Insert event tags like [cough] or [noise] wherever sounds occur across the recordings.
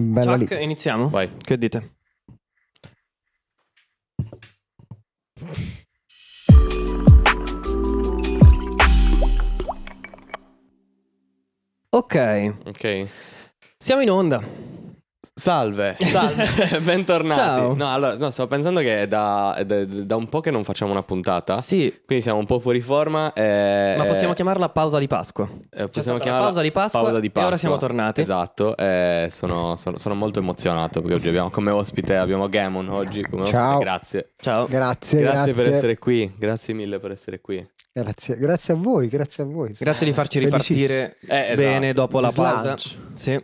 Bella Chuck, lì. iniziamo? Vai. Che dite? Ok. Ok. Siamo in onda. Salve, Salve. [laughs] bentornati. Ciao. No, allora, no, stavo pensando che è da, da, da un po' che non facciamo una puntata. Sì. Quindi siamo un po' fuori forma. E... Eh, Ma possiamo chiamarla pausa di Pasqua. Eh, possiamo chiamarla pausa di Pasqua, pausa di Pasqua. E ora siamo tornati. Esatto. Eh, sono, sono, sono, molto emozionato perché oggi abbiamo come ospite abbiamo Gamon oggi. Ciao. Grazie. Ciao. Grazie, grazie. Grazie per essere qui. Grazie mille per essere qui. Grazie, grazie a voi, grazie a voi. Grazie di farci ripartire eh, esatto. bene dopo la pausa. Sì.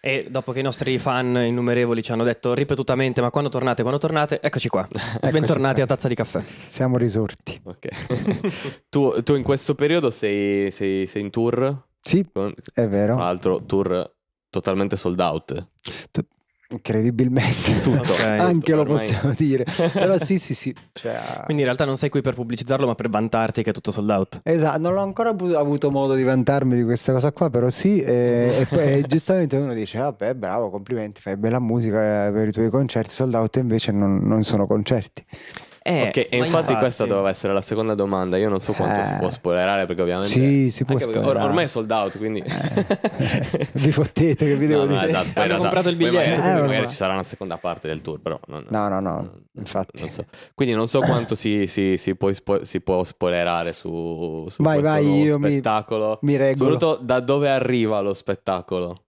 E dopo che i nostri fan innumerevoli ci hanno detto ripetutamente ma quando tornate, quando tornate, eccoci qua. Eccoci [laughs] Bentornati qua. a Tazza di Caffè. Siamo risorti. Ok. [laughs] tu, tu, in questo periodo sei, sei, sei in tour? Sì, Con... è vero. Tra l'altro tour totalmente sold out. T- Incredibilmente, tutto, [laughs] okay, anche tutto, lo ormai. possiamo dire. Però sì, sì, sì. Cioè... [laughs] Ah. Quindi in realtà non sei qui per pubblicizzarlo, ma per vantarti che è tutto sold out. Esatto, non ho ancora avuto modo di vantarmi di questa cosa qua, però sì. E, e poi [laughs] giustamente uno dice: Vabbè, bravo, complimenti, fai bella musica eh, per i tuoi concerti. Sold out invece non, non sono concerti. Eh, ok, e infatti, infatti, questa doveva essere la seconda domanda. Io non so quanto eh. si può spoilerare perché ovviamente... Sì, si può spoilerare. ormai è sold out, quindi... Eh. [laughs] vi fottete che vi devo no, dire. No, esatto, Hanno comprato il biglietto. Poi magari, magari eh, ci sarà una seconda parte del tour, però... Non, no, no, no, infatti. Non so. Quindi non so quanto si, si, si, può, si può, spoilerare su, su vai, vai, io spettacolo. Mi, mi regolo. Soprattutto da dove arriva lo spettacolo.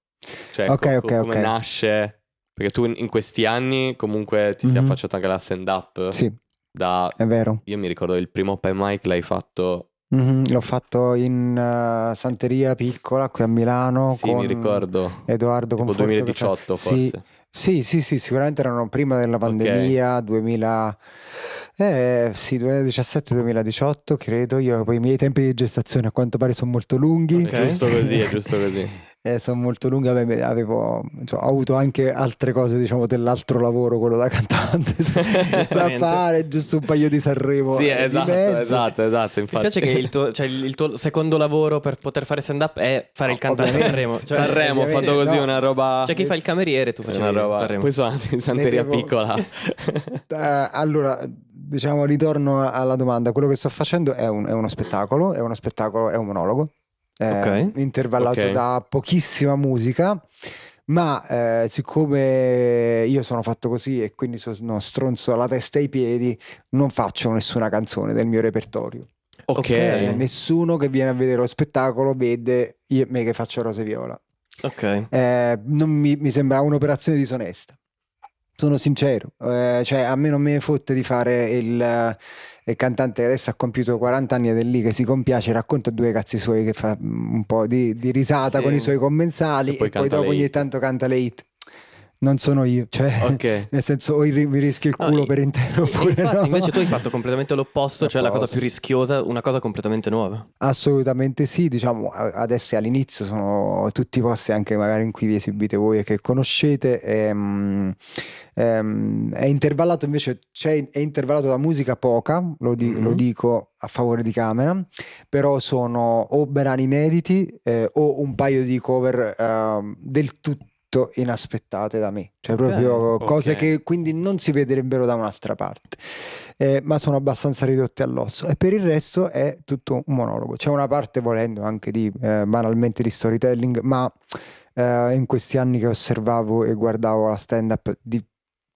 Cioè, okay, co- okay, come okay. nasce... Perché tu in questi anni comunque ti mm-hmm. sei mhm. affacciato anche alla stand up. Sì. Da... È vero. Io mi ricordo il primo open mic l'hai fatto... Mm-hmm, l'ho fatto in uh, Santeria Piccola qui a Milano. Sì, mi ricordo. Edoardo tipo Conforto. 2018 che... forse. Sì, sì, sì, sì, sicuramente erano prima della pandemia, okay. 2000... Eh, sì, 2017-2018 credo, io poi i miei tempi di gestazione a quanto pare sono molto lunghi. Okay. [laughs] Giusto così, è giusto così eh, sono molto lunga, avevo, insomma, ho avuto anche altre cose diciamo, dell'altro lavoro, quello da cantante, [laughs] da fare, giusto un paio di Sanremo. Sì, eh, esatto, di esatto, esatto, esatto infatti. Mi piace che il tuo, cioè, il tuo, secondo lavoro per poter fare stand-up è fare no, il cantante a Sanremo. Cioè, Sanremo, ho fatto così no. una roba... Cioè chi fa il cameriere, tu facevi una roba... Sanremo. Poi sono in Santeria devo... Piccola. uh, [laughs] allora diciamo, ritorno alla domanda. Quello che sto facendo è, un, è, uno spettacolo, è uno spettacolo, è un monologo. Ehm, okay. intervallato okay. da pochissima musica. Ma eh, siccome io sono fatto così e quindi sono stronzo alla testa ai piedi, non faccio nessuna canzone del mio repertorio. Ok. okay. Cioè, nessuno che viene a vedere lo spettacolo vede io, me che faccio rose viola. Ok. Eh, non mi, mi sembra un'operazione disonesta sono sincero, eh, cioè a me non me ne fotte di fare il, eh, il cantante che adesso ha compiuto 40 anni ed è lì che si compiace, racconta due cazzi suoi che fa mm, un po' di, di risata sì. con i suoi commensali e poi, e poi dopo ogni tanto canta le hit non sono io, cioè okay. [laughs] nel senso o mi rischio il culo no, per intero oppure infatti, no. Invece tu hai fatto [laughs] completamente l'opposto, cioè la cosa più rischiosa, una cosa completamente nuova. Assolutamente sì, diciamo adesso all'inizio sono tutti i posti anche magari in cui vi esibite voi e che conoscete, ehm, ehm, è intervallato invece, cioè, è intervallato da musica poca, lo, di- mm-hmm. lo dico a favore di Camera, però sono o brani inediti eh, o un paio di cover eh, del tutto detto inaspettate da me, cioè proprio okay. cose okay. che quindi non si vedrebbero da un'altra parte, eh, ma sono abbastanza ridotte all'osso e per il resto è tutto un monologo, c'è una parte volendo anche di eh, banalmente di storytelling, ma eh, in questi anni che osservavo e guardavo la stand up di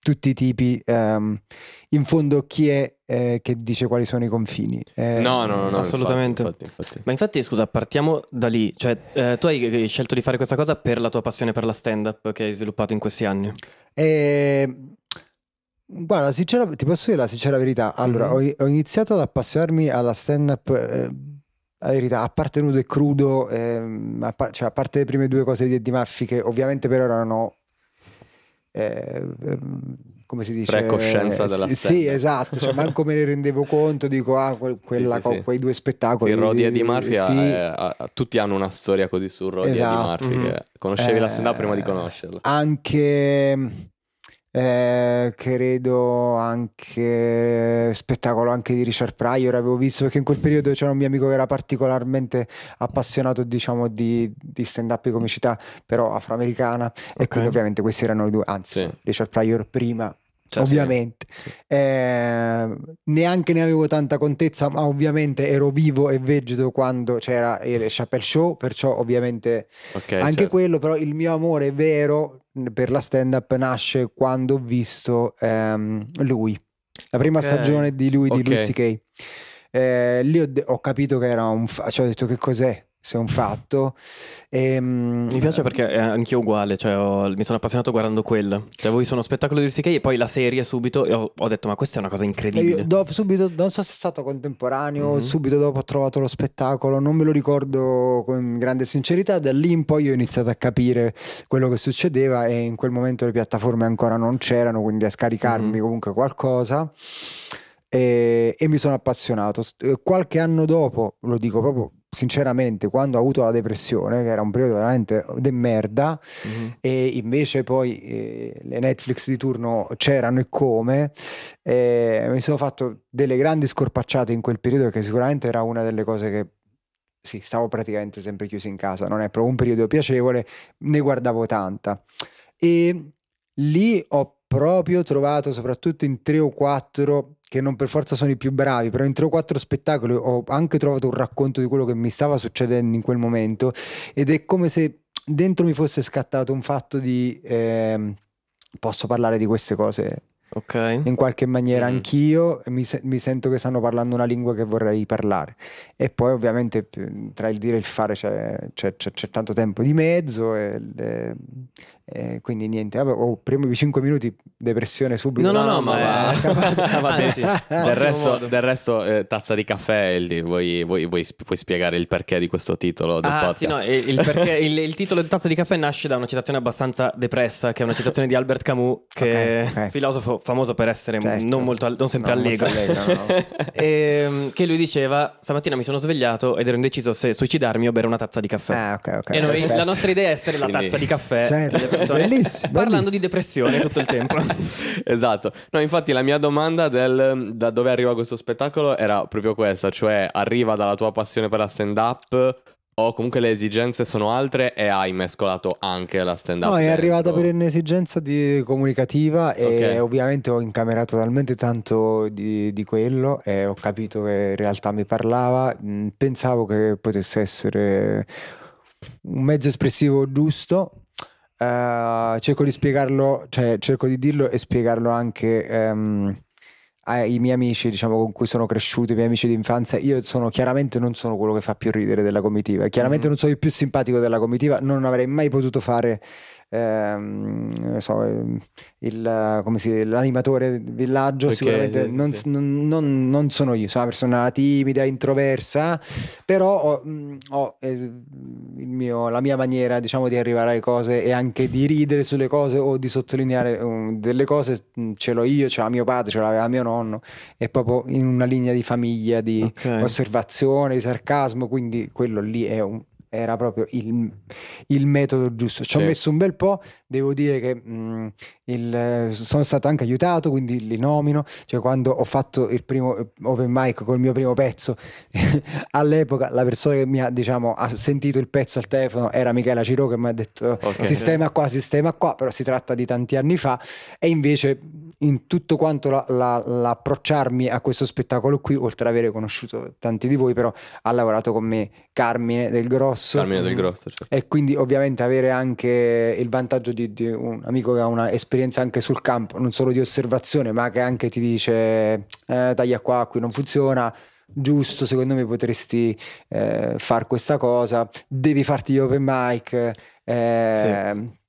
tutti i tipi. Um, in fondo chi è eh, che dice quali sono i confini? Eh, no, no, no, no, assolutamente. Infatti, infatti, infatti. Ma infatti, scusa, partiamo da lì. Cioè, eh, tu hai scelto di fare questa cosa per la tua passione per la stand-up che hai sviluppato in questi anni. E... Ehm, guarda, sincera, ti posso dire la sincera verità. Allora, mm ho, ho, iniziato ad appassionarmi alla stand-up eh, la verità, a parte nudo e crudo, ehm, a, par- cioè, a parte le prime due cose di Eddie Maffi, che ovviamente per ora non ho eh, ehm, come si dice Precoscienza della sì, sì esatto cioè, manco me ne rendevo conto dico ah quella, sì, sì, co- quei due spettacoli sì, e di Murphy è, è, tutti hanno una storia così su Rodi esatto. di Murphy mm-hmm. conoscevi eh, la stand up prima di conoscerla anche eh, credo anche spettacolo anche di Richard Pryor avevo visto perché in quel periodo c'era un mio amico che era particolarmente appassionato diciamo di, di stand up e comicità però afroamericana okay. e quindi ovviamente questi erano i due anzi sì. Richard Pryor prima cioè, ovviamente sì. eh, neanche ne avevo tanta contezza ma ovviamente ero vivo e vegeto quando c'era il Chappelle Show perciò ovviamente okay, anche certo. quello però il mio amore vero per la stand up nasce quando ho visto ehm, lui, la prima okay. stagione di lui, di okay. Lucy Kay. Eh, lì ho, ho, capito che era un. Fa- cioè, ho detto che cos'è? se è un fatto. E, ehm, mi piace ehm... perché anch'io uguale, cioè ho, mi sono appassionato guardando quella. Cioè, voi sono spettacolo di Risicay e poi la serie subito. E ho, ho, detto, ma questa è una cosa incredibile. Dopo, subito, non so se è stato contemporaneo, mm-hmm. subito dopo ho trovato lo spettacolo, non me lo ricordo con grande sincerità. Da lì in poi ho iniziato a capire quello che succedeva e in quel momento le piattaforme ancora non c'erano, quindi a scaricarmi mm-hmm. comunque qualcosa. E, e mi sono appassionato. Eh, qualche anno dopo, lo dico proprio sinceramente quando ho avuto la depressione che era un periodo veramente de merda mm-hmm. e invece poi eh, le Netflix di turno c'erano e come eh, mi sono fatto delle grandi scorpacciate in quel periodo che sicuramente era una delle cose che sì, stavo praticamente sempre chiuso in casa, non è proprio un periodo piacevole, ne guardavo tanta. E lì ho proprio trovato, soprattutto in tre o quattro che non per forza sono i più bravi, però in tre o quattro spettacoli ho anche trovato un racconto di quello che mi stava succedendo in quel momento ed è come se dentro mi fosse scattato un fatto di eh, posso parlare di queste cose. Okay. In qualche maniera mm. anch'io mi, se- mi, sento che stanno parlando una lingua che vorrei parlare. E poi ovviamente tra il dire e il fare c'è, c'è, c'è, c'è tanto tempo di mezzo e le, eh, quindi niente, vabbè, oh, primi 5 minuti depressione subito. No, no, no, ma [laughs] [laughs] del, resto, eh, tazza di caffè, vuoi, vuoi, vuoi, spiegare il perché di questo titolo del ah, podcast? Sì, no, il, [laughs] perché, il, il, titolo di tazza di caffè nasce da una citazione abbastanza depressa, che è una citazione di Albert Camus, che okay, okay. è filosofo famoso per essere certo. non, molto, non, sempre no, allegro, no. e, ehm, che lui diceva, stamattina mi sono svegliato ed ero indeciso se suicidarmi o bere una tazza di caffè. Ah, okay, e noi, la nostra idea è essere la tazza di caffè. Certo persone. Bellissimo. Parlando bellissimo. di depressione tutto il tempo. [laughs] esatto. No, infatti la mia domanda del da dove arriva questo spettacolo era proprio questa, cioè arriva dalla tua passione per la stand-up o comunque le esigenze sono altre e hai mescolato anche la stand-up? No, è dentro. arrivata per un'esigenza comunicativa e okay. ovviamente ho incamerato talmente tanto di, di, quello e ho capito che in realtà mi parlava, pensavo che potesse essere un mezzo espressivo giusto uh, cerco di spiegarlo, cioè cerco di dirlo e spiegarlo anche um, ai miei amici, diciamo, con cui sono cresciuto, i miei amici di infanzia. Io sono chiaramente non sono quello che fa più ridere della comitiva, chiaramente mm non sono il più simpatico della comitiva, non avrei mai potuto fare ehm, so, ehm, il, si, l'animatore del villaggio okay, sicuramente sì, non, sì. Non, non, sono io, sono una persona timida, introversa, però ho, mm, ho eh, mio, la mia maniera diciamo, di arrivare alle cose e anche di ridere sulle cose o di sottolineare um, delle cose mm, ce l'ho io, ce l'ha mio padre, ce l'aveva mio nonno, è proprio in una linea di famiglia, di okay. osservazione, di sarcasmo, quindi quello lì è un era proprio il, il metodo giusto. Ci sì. ho messo un bel po', devo dire che mh, mm, il, sono stato anche aiutato, quindi li nomino. Cioè, quando ho fatto il primo eh, open mic col mio primo pezzo, [laughs] all'epoca la persona che mi ha, diciamo, ha sentito il pezzo al telefono era Michela Ciro che mi ha detto okay. sistema qua, sistema qua, però si tratta di tanti anni fa e invece in tutto quanto la, la, l'approcciarmi a questo spettacolo qui, oltre ad avere conosciuto tanti di voi, però ha lavorato con me Carmine del Grosso grosso. Almeno del grosso. Certo. E quindi ovviamente avere anche il vantaggio di, di un amico che ha un'esperienza anche sul campo, non solo di osservazione, ma che anche ti dice eh, taglia qua, qui non funziona, giusto, secondo me potresti eh, fare questa cosa, devi farti gli open mic. Eh, sì.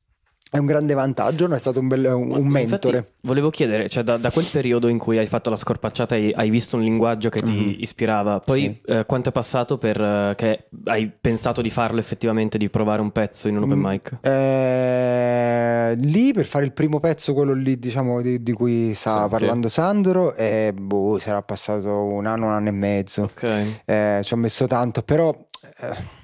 È un grande vantaggio, no? è stato un, bel, un, un mentore. Volevo chiedere, cioè da, da, quel periodo in cui hai fatto la scorpacciata hai, hai visto un linguaggio che ti mm-hmm. ispirava, poi sì. eh, quanto è passato per eh, che hai pensato di farlo effettivamente, di provare un pezzo in un open mm. mic? eh, lì per fare il primo pezzo, quello lì diciamo di, di cui stava sì, parlando sì. Sandro, e boh, sarà passato un anno, un anno e mezzo. Okay. Eh, ci ho messo tanto, però... Eh,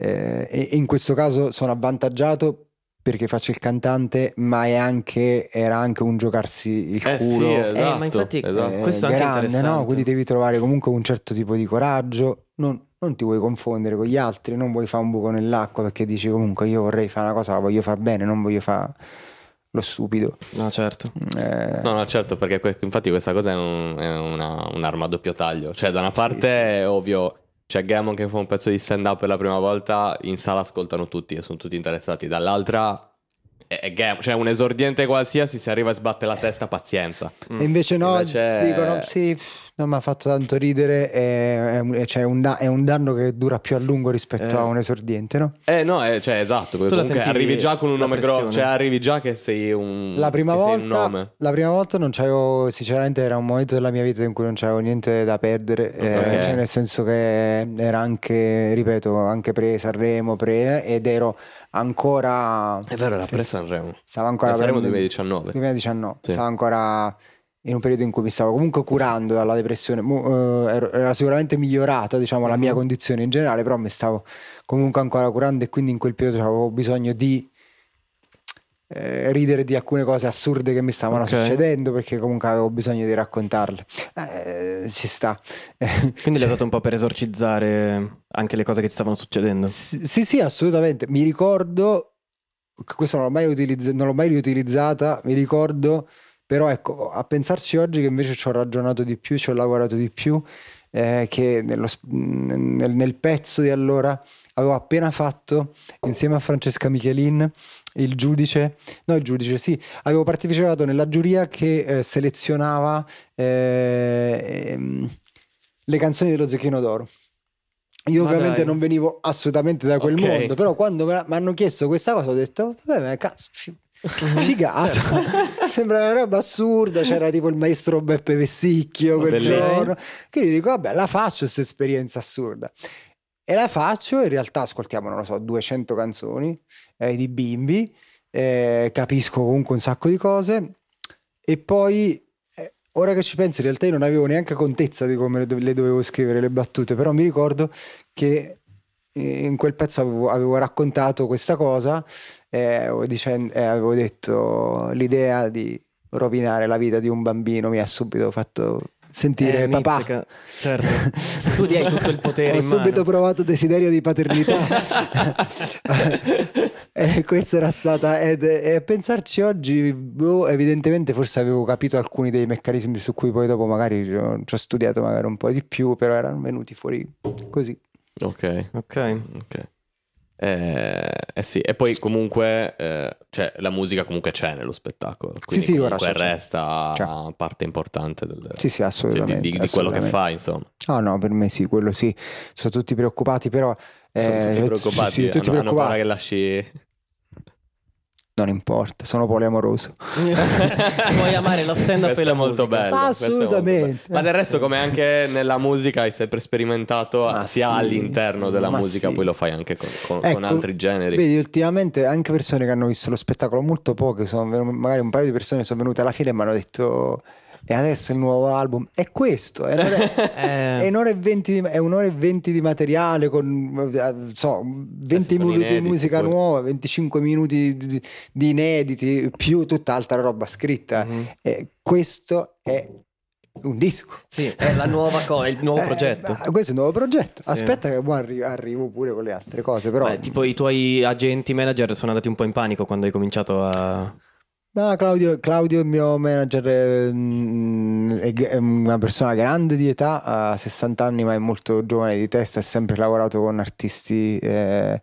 eh, in questo caso sono avvantaggiato perché faccio il cantante, ma anche, era anche un giocarsi il eh, culo. Sì, esatto, eh, ma infatti eh, esatto. questo è grande, no? Quindi devi trovare comunque un certo tipo di coraggio. Non, non, ti vuoi confondere con gli altri, non vuoi fare un buco nell'acqua perché dici comunque io vorrei fare una cosa, la voglio far bene, non voglio fare lo stupido. No, certo. Eh... No, no, certo, perché que- infatti questa cosa è, un, è una, un'arma a doppio taglio. Cioè, da una parte sì, sì. è ovvio c'è Gammon che fa un pezzo di stand up per la prima volta, in sala ascoltano tutti e sono tutti interessati. Dall'altra, è, è Gammon, cioè un esordiente qualsiasi, se arriva e sbatte la testa, pazienza. E invece no, Invece- dicono sì. pff, No, ma ha fatto tanto ridere, è, è, cioè un da- è, un danno che dura più a lungo rispetto eh. a un esordiente, no? Eh no, è, eh, cioè esatto, tu comunque arrivi già con un nome grosso, cioè arrivi già che sei un, la prima volta, nome. La prima volta non c'avevo, sinceramente era un momento della mia vita in cui non c'avevo niente da perdere, eh, okay. eh, cioè nel senso che era anche, ripeto, anche pre Sanremo, pre, ed ero ancora... È vero, era pre Sanremo. Stavo ancora... Sanremo 2019. 2019, sì. stavo ancora in un periodo in cui mi stavo comunque curando dalla depressione, uh, era sicuramente migliorata diciamo, la mia mm-hmm. condizione in generale, però mi stavo comunque ancora curando e quindi in quel periodo avevo bisogno di eh, ridere di alcune cose assurde che mi stavano okay. succedendo perché comunque avevo bisogno di raccontarle. Eh, ci sta. [laughs] Quindi l'hai usato un po' per esorcizzare anche le cose che ti stavano succedendo? S- sì, sì, assolutamente. Mi ricordo, questa non l'ho mai, utilizz- non l'ho mai riutilizzata, mi ricordo però ecco, a pensarci oggi che invece ci ho ragionato di più, ci ho lavorato di più, eh, che nello, nel, nel pezzo di allora avevo appena fatto insieme a Francesca Michelin il giudice, no il giudice sì, avevo partecipato nella giuria che eh, selezionava eh, ehm, le canzoni dello Zecchino d'Oro. Io ma ovviamente dai. non venivo assolutamente da quel okay. mondo, però quando mi hanno chiesto questa cosa ho detto, vabbè, ma cazzo, Ah. Figata, cioè. [laughs] sembra una roba assurda. C'era tipo il maestro Beppe Vessicchio quel Bellissimo. giorno. Quindi dico, vabbè, la faccio questa esperienza assurda. E la faccio, in realtà ascoltiamo, non lo so, 200 canzoni eh, di bimbi, eh, capisco comunque un sacco di cose. E poi eh, ora che ci penso, in realtà io non avevo neanche contezza di come le dovevo scrivere le battute, però mi ricordo che in quel pezzo avevo, avevo raccontato questa cosa e dicendo, e avevo detto l'idea di rovinare la vita di un bambino mi ha subito fatto sentire eh, papà. Mizzica. Certo, tu gli hai tutto il potere. [laughs] Ho subito mano. provato desiderio di paternità. [laughs] [laughs] e questa era stata. Ed, e pensarci oggi, boh, evidentemente forse avevo capito alcuni dei meccanismi su cui poi dopo magari ci ho studiato magari un po' di più, però erano venuti fuori così. Ok. Ok. okay. Eh, eh, sì, e poi comunque eh, cioè, la musica comunque c'è nello spettacolo, quindi sì, sì, comunque c'è, resta c'è. parte importante del, sì, sì, assolutamente, cioè, di, di, di quello che fa insomma. Ah no, per me sì, quello sì, sono tutti preoccupati però... Eh, sono tutti eh, preoccupati, sì, sì, tutti hanno, preoccupati. Hanno che lasci non importa, sono poliamoroso. Puoi [laughs] amare lo stand up e è molto bello, Assolutamente. Molto bello. Ma del resto, come anche nella musica, hai sempre sperimentato ma sia sì, all'interno della musica, sì. poi lo fai anche con, con, ecco, con, altri generi. Vedi, ultimamente anche persone che hanno visto lo spettacolo molto poche, sono, magari un paio di persone sono venute alla fine e mi hanno detto e adesso il nuovo album è questo è un'ora, [laughs] è eh. un'ora, e, 20 di, è un'ora e 20 di materiale con so, 20 ah, minuti di musica pure. nuova 25 minuti di, di, inediti più tutta altra roba scritta mm-hmm. e questo è un disco. Sì, è la nuova cosa, il nuovo [laughs] eh, progetto. questo è il nuovo progetto. Aspetta sì. che poi arrivo pure con le altre cose, però. Beh, tipo i tuoi agenti manager sono andati un po' in panico quando hai cominciato a No, Claudio, Claudio, il mio manager, eh, mm, è una persona grande di età, ha 60 anni ma è molto giovane di testa, ha sempre lavorato con artisti eh,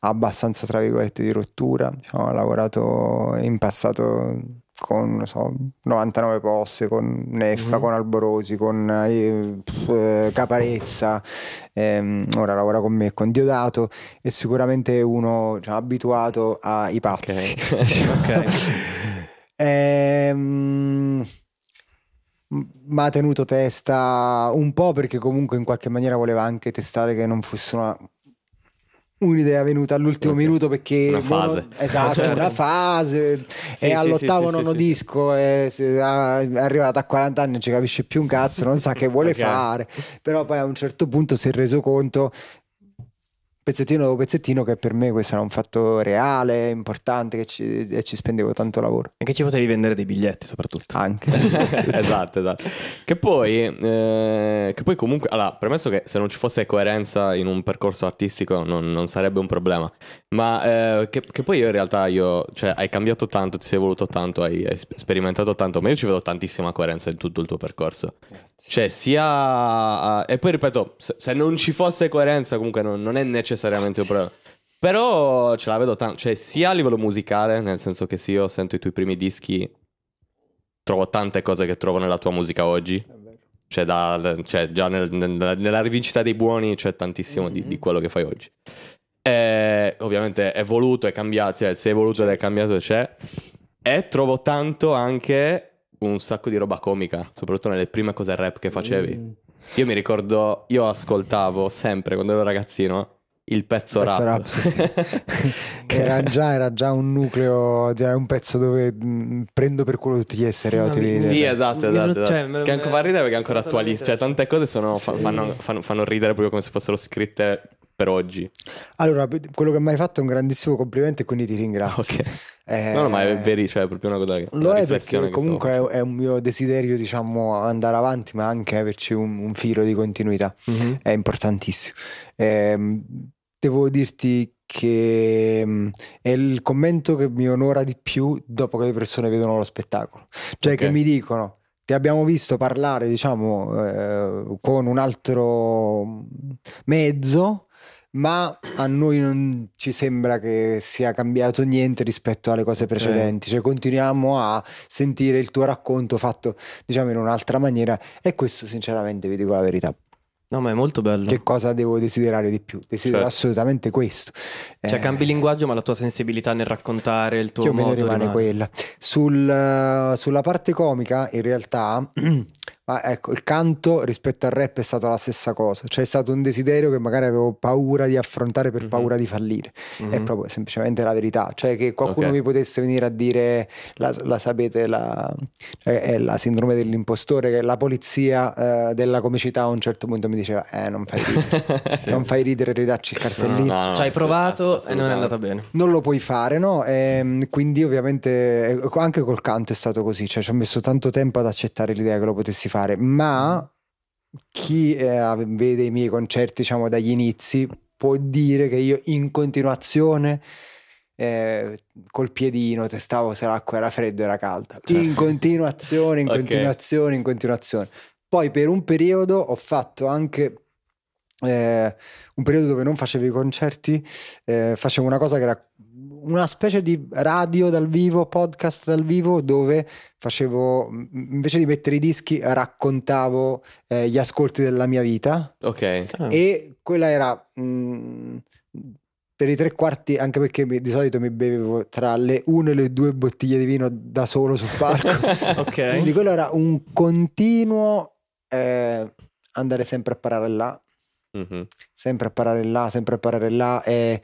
abbastanza, tra virgolette, di rottura, diciamo, ha lavorato in passato con so, 99 poste, con Neffa, mm-hmm. con Alborosi, con eh, pff, eh, Caparezza, ehm, ora lavora con me, con Diodato, è sicuramente uno cioè, abituato ai pazzi. Ok. [laughs] okay. [laughs] Ehm ma ha tenuto testa un po' perché comunque in qualche maniera voleva anche testare che non fosse una, un'idea venuta all'ultimo okay. minuto perché una boh, fase non, esatto certo. una fase sì, e sì, all'ottavo sì, nono disco è, è arrivata a 40 anni non ci capisce più un cazzo non sa che vuole [laughs] okay. fare però poi a un certo punto si è reso conto pezzettino dopo pezzettino che per me questo era un fatto reale, importante ci, e ci spendevo tanto lavoro. E che ci potevi vendere dei biglietti soprattutto. Anche. [laughs] esatto, esatto. Che poi, eh, che poi comunque, allora, premesso che se non ci fosse coerenza in un percorso artistico non, non sarebbe un problema, ma eh, che, che, poi io in realtà io, cioè hai cambiato tanto, ti sei evoluto tanto, hai, hai sperimentato tanto, ma io ci vedo tantissima coerenza in tutto il tuo percorso. Cioè sia... E poi ripeto, se, se non ci fosse coerenza comunque non, non è necessario necessariamente un problema. Però ce la vedo tanto, cioè sia a livello musicale, nel senso che se io sento i tuoi primi dischi, trovo tante cose che trovo nella tua musica oggi. Cioè, da, cioè già nel, nel, nella rivincita dei buoni c'è tantissimo mm-hmm. di, di, quello che fai oggi. E, eh, ovviamente è evoluto, è cambiato, cioè, se è evoluto ed è cambiato c'è. E trovo tanto anche un sacco di roba comica, soprattutto nelle prime cose rap che facevi. Mm. Io mi ricordo, io ascoltavo sempre quando ero ragazzino il pezzo, il pezzo rap, rap sì, sì. che [laughs] era già, era già, un nucleo cioè un pezzo dove mh, mm, prendo per quello tutti gli esseri sì, sì esatto, esatto esatto, esatto. Cioè, che anche fa ridere perché è ancora attualista cioè tante cose sono, fanno, fanno, fanno ridere proprio come se fossero scritte per oggi? Allora, quello che mi hai fatto è un grandissimo complimento e quindi ti ringrazio. Okay. Eh, no, no, ma è vero, cioè è proprio una cosa che... Lo è perché comunque è, è, un mio desiderio, diciamo, andare avanti, ma anche averci un, un filo di continuità. Mm-hmm. È importantissimo. Eh, devo dirti che mm, è il commento che mi onora di più dopo che le persone vedono lo spettacolo. Cioè okay. che mi dicono, ti abbiamo visto parlare, diciamo, eh, con un altro mm, mezzo, ma a noi non ci sembra che sia cambiato niente rispetto alle cose precedenti, cioè continuiamo a sentire il tuo racconto fatto diciamo in un'altra maniera e questo sinceramente vi dico la verità No, ma è molto bello. Che cosa devo desiderare di più? Desidero certo. assolutamente questo. Cioè, eh, cambi linguaggio, ma la tua sensibilità nel raccontare il tuo più modo rimane, rimane quella. Sul, eh, sulla parte comica, in realtà, [clears throat] ma ecco, il canto rispetto al rap è stato la stessa cosa, cioè è stato un desiderio che magari avevo paura di affrontare per mm-hmm. paura di fallire, mm-hmm. è mhm. proprio semplicemente la verità, cioè che qualcuno okay. mi potesse venire a dire, la, la sapete, la, è la sindrome dell'impostore, che la polizia eh, della comicità a un certo punto mi diceva, eh non fai ridere, [laughs] sì. non fai ridere, ridacci il cartellino. No, no, no, ci hai provato e non è andata bene. Non lo puoi fare, no? E, ehm, quindi ovviamente eh, anche col canto è stato così, cioè ci ho messo tanto tempo ad accettare l'idea che lo potessi fare fare, ma chi eh, vede i miei concerti diciamo dagli inizi può dire che io in continuazione eh, col piedino testavo se l'acqua era fredda o era calda certo. in continuazione in [laughs] okay. continuazione in continuazione poi per un periodo ho fatto anche eh, un periodo dove non facevo i concerti eh, facevo una cosa che era una specie di radio dal vivo, podcast dal vivo, dove facevo, invece di mettere i dischi, raccontavo eh, gli ascolti della mia vita. Ok. Ah. E quella era... Mh, mm, per i tre quarti, anche perché mi, di solito mi bevevo tra le 1 e le due bottiglie di vino da solo sul palco. [laughs] ok. Quindi quello era un continuo eh, andare sempre a parare là, mm-hmm. sempre a parare là, sempre a parare là. E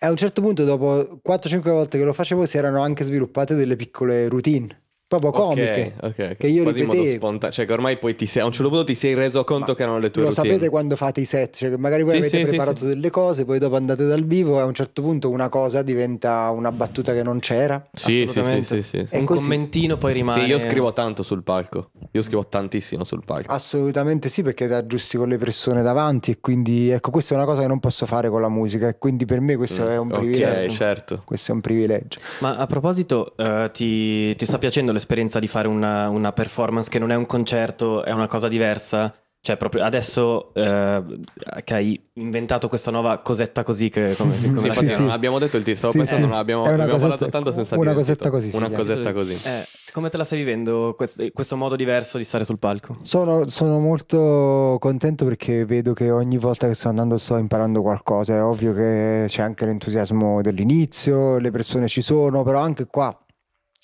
a un certo punto, dopo 4-5 volte che lo facevo, si erano anche sviluppate delle piccole routine proprio comiche. Okay, okay, okay. Che io Quasi ripetevo. in modo spontaneo. Cioè, che ormai poi ti sei, a un certo punto ti sei reso conto Ma che erano le tue lo Lo sapete quando fate i set? Cioè, che magari voi sì, avete sì, preparato sì, delle cose, poi dopo andate dal vivo e a un certo punto una cosa diventa una battuta che non c'era. Sì, sì, sì, sì, E un così. commentino poi rimane. Sì, io scrivo tanto sul palco. Io scrivo tantissimo sul palco. Assolutamente sì, perché ti aggiusti con le persone davanti. E quindi, ecco, questa è una cosa che non posso fare con la musica. E quindi per me questo mm. è un privilegio. Ok, certo. Questo è un privilegio. Ma a proposito, uh, ti, ti sta piacendo le l'esperienza di fare una, una performance che non è un concerto, è una cosa diversa. Cioè, proprio adesso eh, che hai inventato questa nuova cosetta così che come, [laughs] come sì, sì, sì. non abbiamo detto il titolo, stavo sì, pensando, sì. non abbiamo, abbiamo cosetta, parlato tanto senza una cosetta così. Una cosetta così. Eh, come te la stai vivendo questo, questo, modo diverso di stare sul palco? Sono, sono, molto contento perché vedo che ogni volta che sto andando sto imparando qualcosa. È ovvio che c'è anche l'entusiasmo dell'inizio, le persone ci sono, però anche qua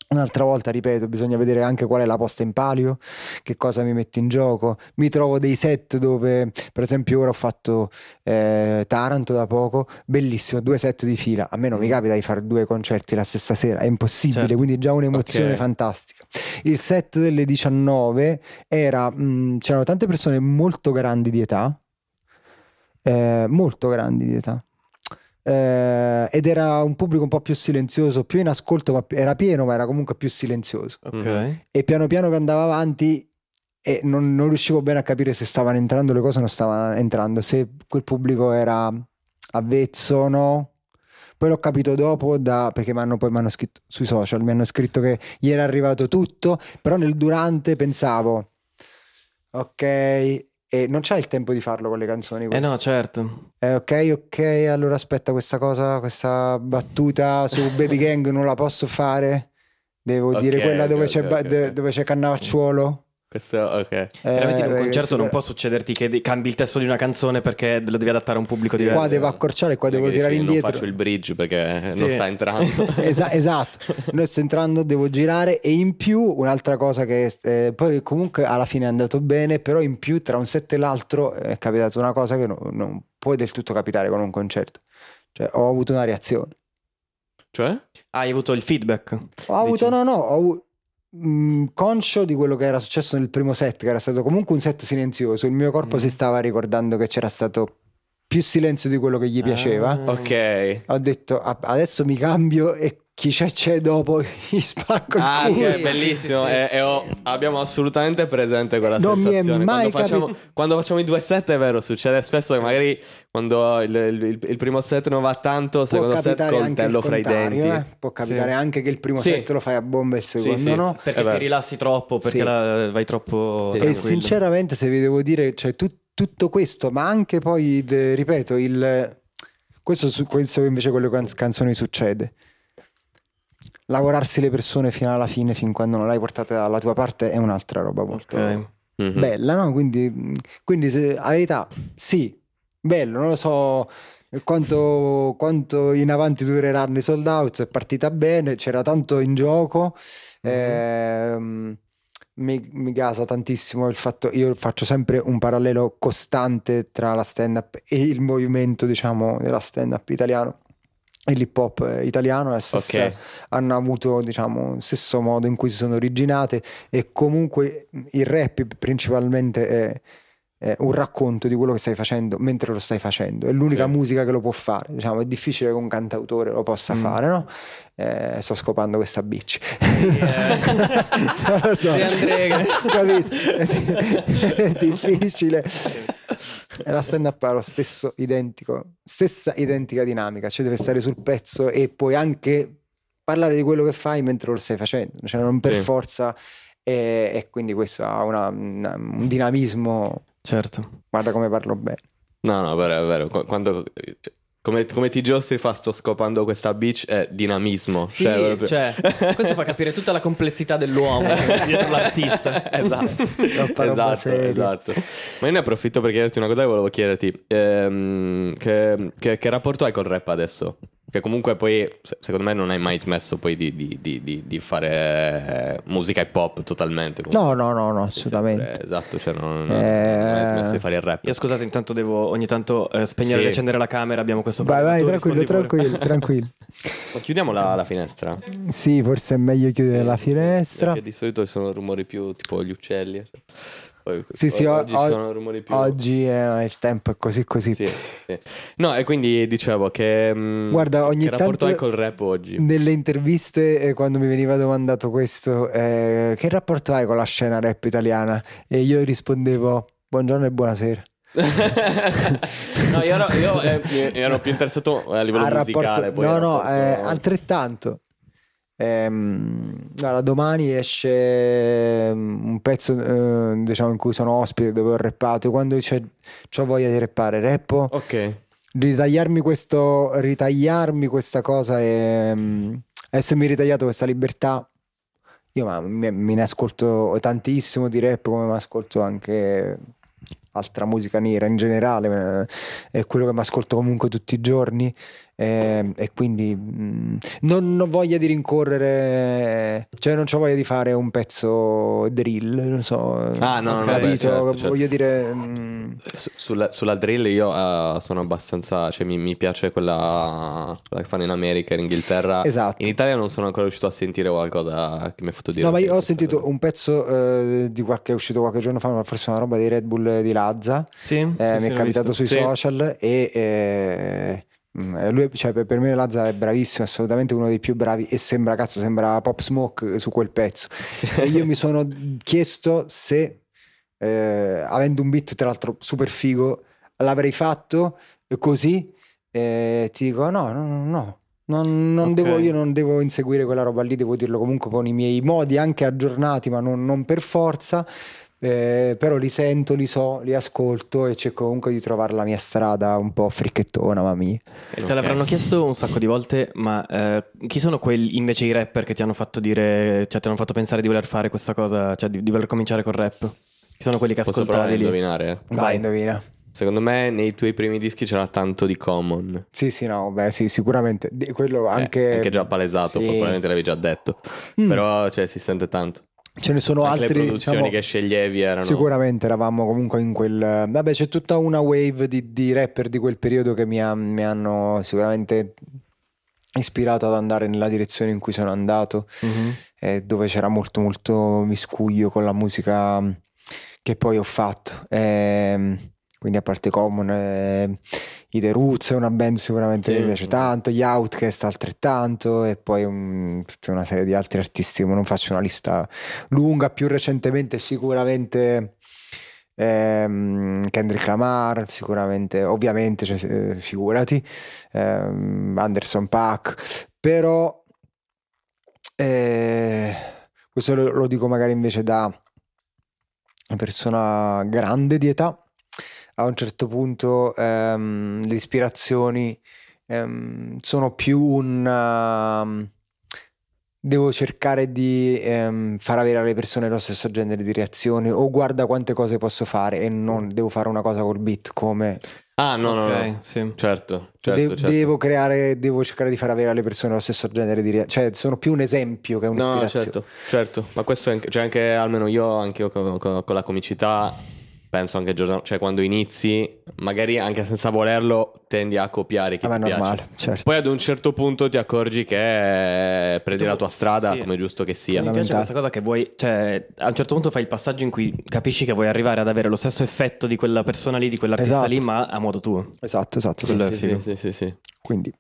Un'altra volta, ripeto, bisogna vedere anche qual è la posta in palio, che cosa mi metto in gioco. Mi trovo dei set dove, per esempio, ora ho fatto eh, Taranto da poco, bellissimo, due set di fila. A me non mi mm. capita di fare due concerti la stessa sera, è impossibile, certo. quindi già un'emozione okay. fantastica. Il set delle 19 era, mh, mm, c'erano tante persone molto grandi di età, eh, molto grandi di età eh, ed era un pubblico un po' più silenzioso, più in ascolto, ma era pieno, ma era comunque più silenzioso. Okay. E piano piano che andava avanti e non, non, riuscivo bene a capire se stavano entrando le cose o non stavano entrando, se quel pubblico era avvezzo o no. Poi l'ho capito dopo da, perché mi hanno, poi mi hanno scritto sui social, mi hanno scritto che gli era arrivato tutto, però nel durante pensavo, ok, e non c'è il tempo di farlo con le canzoni. Questo. Eh no, certo. Eh, ok, ok, allora aspetta questa cosa, questa battuta su Baby Gang non la posso fare. Devo okay, dire quella dove, okay, c'è, okay, dove c'è Cannavacciuolo. Questo, ok. Eh, Veramente in un eh, concerto non può succederti che cambi il testo di una canzone perché lo devi adattare a un pubblico diverso. Qua devo accorciare, qua devo tirare indietro. Non faccio il bridge perché sì. non sta entrando. [laughs] Esa- esatto, non sto entrando, devo girare e in più un'altra cosa che eh, poi comunque alla fine è andato bene, però in più tra un set e l'altro eh, è capitata una cosa che no, non può del tutto capitare con un concerto. Cioè ho avuto una reazione. Cioè? hai avuto il feedback? Ho avuto, dici? no, no, ho avuto Mm, conscio di quello che era successo nel primo set, che era stato comunque un set silenzioso, il mio corpo mm. si stava ricordando che c'era stato più silenzio di quello che gli piaceva. Ah, ok. Ho detto adesso mi cambio e chi c'è, c'è dopo [laughs] gli spacco il ah, culo. Ah, è bellissimo. E, eh, e ho, abbiamo assolutamente presente quella non sensazione. quando, facciamo, capi... quando facciamo i due set, è vero, succede spesso che magari quando il, il, il primo set non va tanto, il secondo set coltello fra i denti. Eh? Può capitare sì. anche che il primo sì. set lo fai a bomba e il secondo sì, no. Perché ti rilassi troppo, perché la, vai troppo. E sinceramente, se vi devo dire, cioè, tu, tutto questo, ma anche poi, ripeto, il. Questo, questo invece con le canzoni succede lavorarsi le persone fino alla fine, fin quando non l'hai portata dalla tua parte, è un'altra roba molto okay. mm-hmm. bella, no? Quindi, quindi se, a verità, sì, bello, non lo so. Quanto, quanto, in avanti dureranno i sold out, è partita bene, c'era tanto in gioco. Mm-hmm. Eh, mi, mi gasa tantissimo il fatto, io faccio sempre un parallelo costante tra la stand up e il movimento, diciamo, della stand up italiano e l'hip hop eh, italiano stessa, okay. hanno avuto diciamo lo stesso modo in cui si sono originate e comunque il rap principalmente è eh, un racconto di quello che stai facendo mentre lo stai facendo. È l'unica sì. musica che lo può fare. Diciamo, è difficile che un cantautore lo possa mm. fare, no? Eh, sto scopando questa bitch. Yeah. [laughs] non lo so. Capito? è difficile. E la stand up ha lo stesso identico, stessa identica dinamica, cioè deve stare sul pezzo e poi anche parlare di quello che fai mentre lo stai facendo, cioè non per sì. forza e, e, quindi questo ha una, un dinamismo Certo. Guarda come parlo bene. No, no, vero, è vero. Quando, come, come ti giostri fa sto scopando questa bitch è dinamismo. Sì, cioè, proprio... cioè, questo fa capire tutta la complessità dell'uomo [laughs] dietro l'artista. [laughs] esatto, esatto, esatto, Ma io ne approfitto per chiederti una cosa che volevo chiederti. Ehm, che, che, che rapporto hai col rap adesso? Che comunque poi, secondo me, non hai mai smesso poi di, di, di, di fare musica hip hop totalmente. Comunque. No, no, no, no assolutamente. Sempre, esatto, cioè non, non, eh... non, hai smesso di fare il rap. Io scusate, intanto devo ogni tanto eh, spegnere sì. e accendere la camera, abbiamo questo problema. Vai, vai, tranquillo, tranquillo, tranquillo. [laughs] Chiudiamo la, la, finestra? Sì, forse è meglio chiudere sì, la finestra. Perché di solito ci sono rumori più tipo gli uccelli sì, sì, oggi o- sono rumori più. Oggi è, il tempo è così così. Sì, sì. No, e quindi dicevo che. Mm, Guarda, ogni che rapporto hai col rap oggi? Nelle interviste, eh, quando mi veniva domandato questo, eh, che rapporto hai con la scena rap italiana? E io rispondevo: Buongiorno e buonasera. [laughs] no, io ero, io, eh, ero, più interessato a livello Al musicale. Rapporto, no, eh, no, altrettanto. Ehm, allora, domani esce ehm, un pezzo eh, diciamo, in cui sono ospite dove ho rappato. Quando ho voglia di rappare, rappo. Ok. Ritagliarmi, questo, ritagliarmi questa cosa e ehm, essermi ritagliato questa libertà. Io ma, mi, mi ne ascolto tantissimo di rap come mi ascolto anche altra musica nera in generale, eh, è quello che mi ascolto comunque tutti i giorni e, ehm, e quindi mh, mm, non ho voglia di rincorrere, cioè non ho voglia di fare un pezzo drill, non so, ah, no, no, capito, vabbè, certo, voglio certo. dire... Mh... Mm. sulla, sulla, drill io uh, sono abbastanza, cioè mi, mi piace quella, quella, che fanno in America, in Inghilterra, esatto. in Italia non sono ancora riuscito a sentire qualcosa che mi ha fatto dire. No, ma io ho sentito un pezzo uh, di qualche, è uscito qualche giorno fa, ma forse una roba dei Red Bull di Lazza, sì, eh, sì mi sì, è capitato sui sì. social e... Eh, Mm, eh, lui, cioè, per me Lazza è bravissimo, assolutamente uno dei più bravi e sembra, cazzo, sembra Pop Smoke eh, su quel pezzo. Sì. io mi sono chiesto se, eh, avendo un beat tra l'altro super figo, l'avrei fatto così. Eh, ti dico no, no, no, no. Non, non okay. devo, io non devo inseguire quella roba lì, devo dirlo comunque con i miei modi anche aggiornati, ma non, non per forza eh, però li sento, li so, li ascolto e cerco comunque di trovare la mia strada un po' fricchettona, ma mi... E te okay. l'avranno chiesto un sacco di volte, ma eh, chi sono quelli invece i rapper che ti hanno fatto dire, cioè ti hanno fatto pensare di voler fare questa cosa, cioè di, di voler cominciare col rap? Chi sono quelli che ascoltavi Posso provare lì? indovinare? Vai, Vai, indovina. Secondo me nei tuoi primi dischi c'era tanto di common. Sì, sì, no, beh, sì, sicuramente. quello eh, anche... Eh, anche già palesato, sì. probabilmente l'avevi già detto. Mm. Però, cioè, si sente tanto. Ce ne sono Anche altri. Le produzioni diciamo, che sceglievi erano. Sicuramente eravamo comunque in quel. Vabbè, c'è tutta una wave di, di rapper di quel periodo che mi, ha, mi, hanno sicuramente ispirato ad andare nella direzione in cui sono andato, mm-hmm. eh, dove c'era molto, molto miscuglio con la musica che poi ho fatto. Eh, quindi a parte Common eh, i The Roots è una band sicuramente sì. che mi piace tanto gli Outcast altrettanto e poi un, tutta una serie di altri artisti ma non faccio una lista lunga più recentemente sicuramente ehm, Kendrick Lamar sicuramente ovviamente cioè, eh, figurati ehm, Anderson Pack però eh, questo lo, lo dico magari invece da una persona grande di età a un certo punto ehm, le ispirazioni ehm, sono più un... Ehm, devo cercare di ehm, far avere alle persone lo stesso genere di reazioni o guarda quante cose posso fare e non mm. devo fare una cosa col beat come... Ah no, okay, no, no. Sì. Certo, certo, De- certo, Devo creare, devo cercare di far avere alle persone lo stesso genere di reazione, cioè sono più un esempio che un'ispirazione. No, certo, certo, ma questo è anche, cioè anche almeno io, anche io con, con, con la comicità penso anche Giordano, cioè quando inizi, magari anche senza volerlo, tendi a copiare chi ah, ti normale, piace. Certo. Poi ad un certo punto ti accorgi che eh, prendi tu, la tua strada, sì. come giusto che sia. Mi piace questa cosa che vuoi, cioè a un certo punto fai il passaggio in cui capisci che vuoi arrivare ad avere lo stesso effetto di quella persona lì, di quell'artista esatto. lì, ma a modo tuo. Esatto, esatto. Sì, sì, sì, sì, sì. Quindi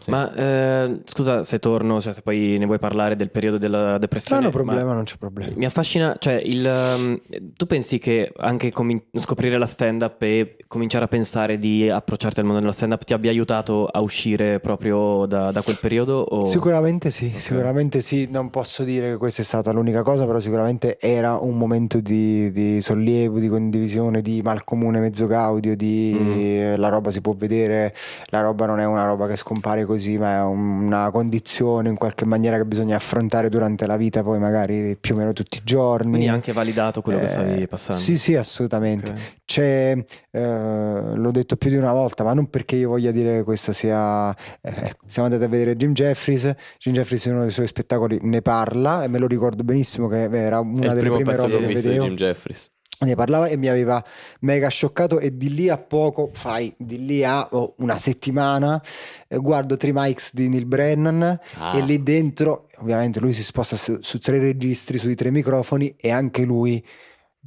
sì. Ma eh, scusa se torno, cioè, se poi ne vuoi parlare del periodo della depressione. No, no, problema, non c'è problema. Mi affascina, cioè, il, ehm, tu pensi che anche comin- scoprire la stand-up e cominciare a pensare di approcciarti al mondo della stand-up ti abbia aiutato a uscire proprio da, da quel periodo? O... Sicuramente sì, okay. sicuramente sì. Non posso dire che questa è stata l'unica cosa, però sicuramente era un momento di, di sollievo, di condivisione, di malcomune mezzo gaudio, di mm. la roba si può vedere, la roba non è una roba che scompare così, ma è una condizione in qualche maniera che bisogna affrontare durante la vita, poi magari più o meno tutti i giorni. Quindi anche validato quello eh, che stavi eh, passando. Sì, sì, assolutamente. Okay. C'è, eh, l'ho detto più di una volta, ma non perché io voglia dire che questa sia... Eh, eh siamo andati a vedere Jim Jeffries, Jim Jeffries in uno dei suoi spettacoli ne parla e me lo ricordo benissimo che era una delle prime robe che vedevo. Jim Jeffries ne parlava e mi aveva mega scioccato e di lì a poco, fai, di lì a oh, una settimana eh, guardo mics di Neil Brennan ah. e lì dentro ovviamente lui si sposta su, su tre registri, sui tre microfoni e anche lui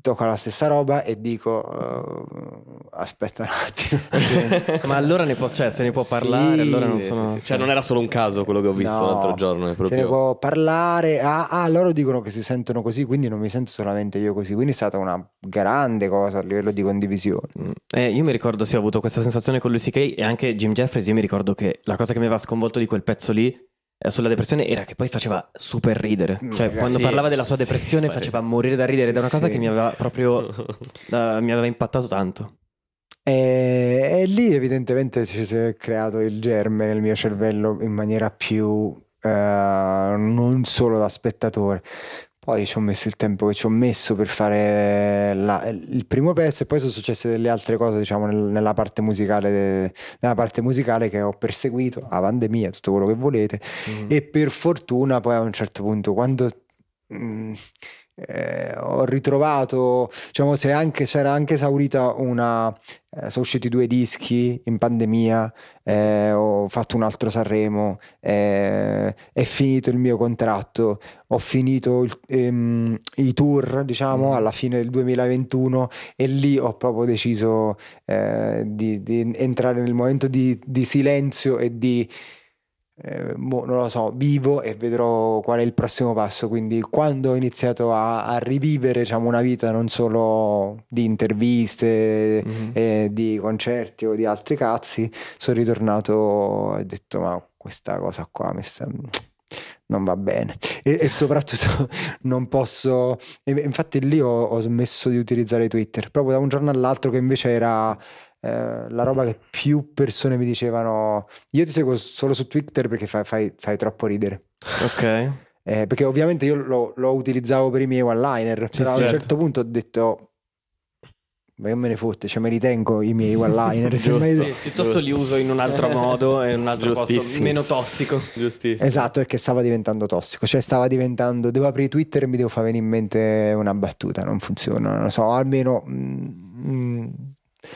tocco la stessa roba e dico uh, aspetta un attimo [laughs] ma allora ne può, cioè, se ne può parlare sì, allora non sono... Sì, sì, cioè non era solo un caso quello che ho visto no, l'altro giorno proprio... se ne può parlare ah, ah, loro dicono che si sentono così quindi non mi sento solamente io così quindi è stata una grande cosa a livello di condivisione mm. eh, io mi ricordo sì ho avuto questa sensazione con Lucy Kay e anche Jim Jeffries io mi ricordo che la cosa che mi aveva sconvolto di quel pezzo lì eh, sulla depressione era che poi faceva super ridere. Mm, cioè, Raga, quando sì, parlava della sua depressione sì, faceva morire da ridere ed è una cosa che mi aveva proprio uh, [laughs] mi aveva impattato tanto. E, eh, e, lì evidentemente si è creato il germe nel mio cervello in maniera più uh, non solo da spettatore, poi ci ho messo il tempo che ci ho messo per fare la, il primo pezzo e poi sono successe delle altre cose, diciamo, nella parte musicale, de, nella parte musicale che ho perseguito, la pandemia, tutto quello che volete. Mm. E per fortuna poi a un certo punto, quando... Mh, mm, eh, ho ritrovato, diciamo, se anche se era anche esaurita una, eh, sono usciti due dischi in pandemia, eh, ho fatto un altro Sanremo, eh, è finito il mio contratto, ho finito il, ehm, i tour, diciamo, mm. alla fine del 2021 e lì ho proprio deciso eh, di, di, entrare nel momento di, di silenzio e di eh, boh, non lo so, vivo e vedrò qual è il prossimo passo. Quindi quando ho iniziato a, a rivivere diciamo, una vita non solo di interviste, mm-hmm. eh, di concerti o di altri cazzi, sono ritornato e ho detto ma questa cosa qua mi sta... Non va bene e, e soprattutto [laughs] non posso. E, infatti, lì ho, ho smesso di utilizzare Twitter proprio da un giorno all'altro, che invece era eh, la roba che più persone mi dicevano, io ti seguo solo su Twitter perché fai, fai, fai troppo ridere. Ok. [laughs] eh, perché ovviamente io lo, lo, utilizzavo per i miei one-liner, sì, però certo. a un certo. certo punto ho detto ma io me ne fotte, cioè me li tengo i miei [laughs] one-liner. Giusto, mai... sì, [laughs] piuttosto Giusto. li uso in un altro modo in un altro posto meno tossico. Giustissimo. Esatto, perché stava diventando tossico, cioè stava diventando, devo aprire Twitter e mi devo far venire in mente una battuta, non funziona, non lo so, almeno... Mm, mm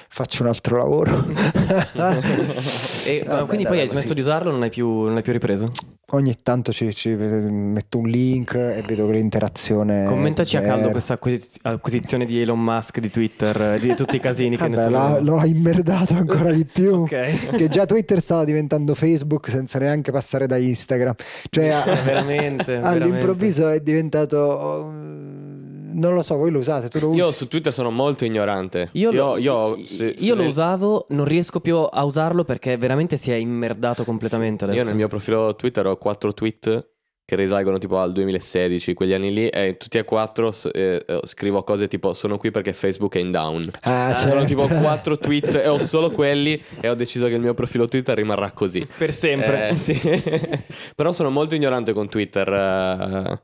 faccio un altro lavoro. [laughs] e, Vabbè, quindi dai, poi hai smesso sì. di usarlo, non hai più, non hai più ripreso? Ogni tanto ci, ci, metto un link e vedo che l'interazione. Commentaci a caldo questa acquisizione di Elon Musk di Twitter, di tutti i casini Vabbè, che ne sono. l'ho immerdato ancora di più. [laughs] okay. Che già Twitter stava diventando Facebook senza neanche passare da Instagram. Cioè, [laughs] veramente, all'improvviso veramente. è diventato oh, non lo so, voi lo usate, tu lo usi? Io su Twitter sono molto ignorante. Io, io, lo, io, se, io se lo usavo, non riesco più a usarlo perché veramente si è immerdato completamente sì, Io nel mio profilo Twitter ho quattro tweet che risalgono tipo al 2016, quegli anni lì, e tutti e quattro eh, eh, scrivo cose tipo sono qui perché Facebook è in down. Ah, ah, certo. Sono tipo [laughs] quattro tweet e ho solo quelli e ho deciso che il mio profilo Twitter rimarrà così. Per sempre. Eh, sì. [laughs] Però sono molto ignorante con Twitter. Eh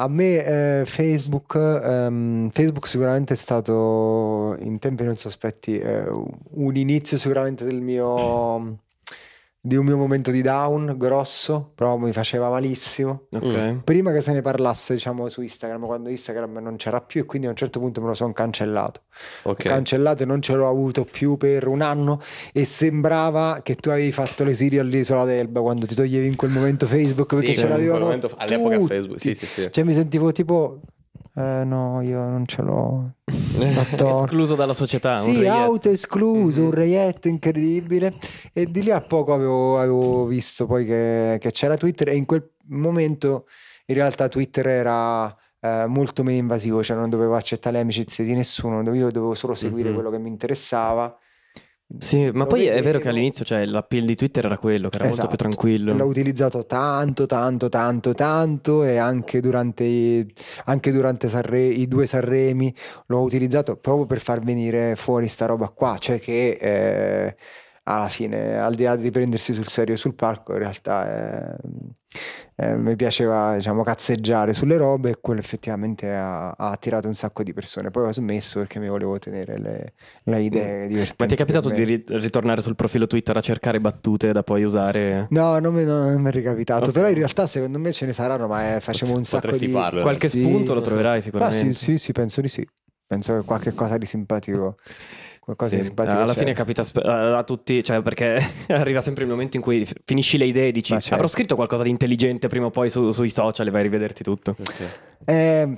a me eh, Facebook, ehm, Facebook sicuramente è stato in tempi non sospetti eh, un inizio sicuramente del mio di un mio momento di down grosso, però mi faceva malissimo. Okay. Mm. Prima che se ne parlasse, diciamo, su Instagram, quando Instagram non c'era più e quindi a un certo punto me lo sono cancellato. Okay. Cancellato e non ce l'ho avuto più per un anno e sembrava che tu avevi fatto l'esilio all'isola d'Elba quando ti toglievi in quel momento Facebook perché sì, ce l'avevano momento, all'epoca Facebook. Sì, sì, sì. Cioè mi sentivo tipo eh, no, io non ce l'ho. [laughs] escluso dalla società. Sì, auto escluso, un mm-hmm. reietto incredibile. E di lì a poco avevo, avevo visto poi che, che, c'era Twitter e in quel momento in realtà Twitter era eh, molto meno invasivo, cioè non dovevo accettare le amicizie di nessuno, io dovevo solo seguire mm-hmm. quello che mi interessava sì, ma poi è vero che all'inizio cioè, l'appeal di Twitter era quello, che era esatto. molto più tranquillo. L'ho utilizzato tanto, tanto, tanto, tanto e anche durante, anche durante Sanre, i due Sanremi l'ho utilizzato proprio per far venire fuori sta roba qua, cioè che eh, alla fine, al di là di prendersi sul serio sul palco, in realtà... Eh, eh, mi piaceva diciamo, cazzeggiare sulle robe e quello effettivamente ha, ha, attirato un sacco di persone. Poi ho smesso perché mi volevo tenere le, le mm. idee mm. divertenti. Ma ti è capitato di ritornare sul profilo Twitter a cercare battute da poi usare? No, non mi, non mi è ricapitato, okay. però in realtà secondo me ce ne saranno, ma eh, facciamo un sacco Potresti di... Farlo. Qualche sì. spunto lo troverai sicuramente. Ah, sì, sì, sì, penso di sì. Penso che qualche cosa di simpatico. [laughs] qualcosa sì, di simpatico. Alla c'è. fine capita a tutti, cioè perché [laughs] arriva sempre il momento in cui finisci le idee e dici certo. avrò scritto qualcosa di intelligente prima o poi su, sui social e vai a rivederti tutto. Okay. Eh,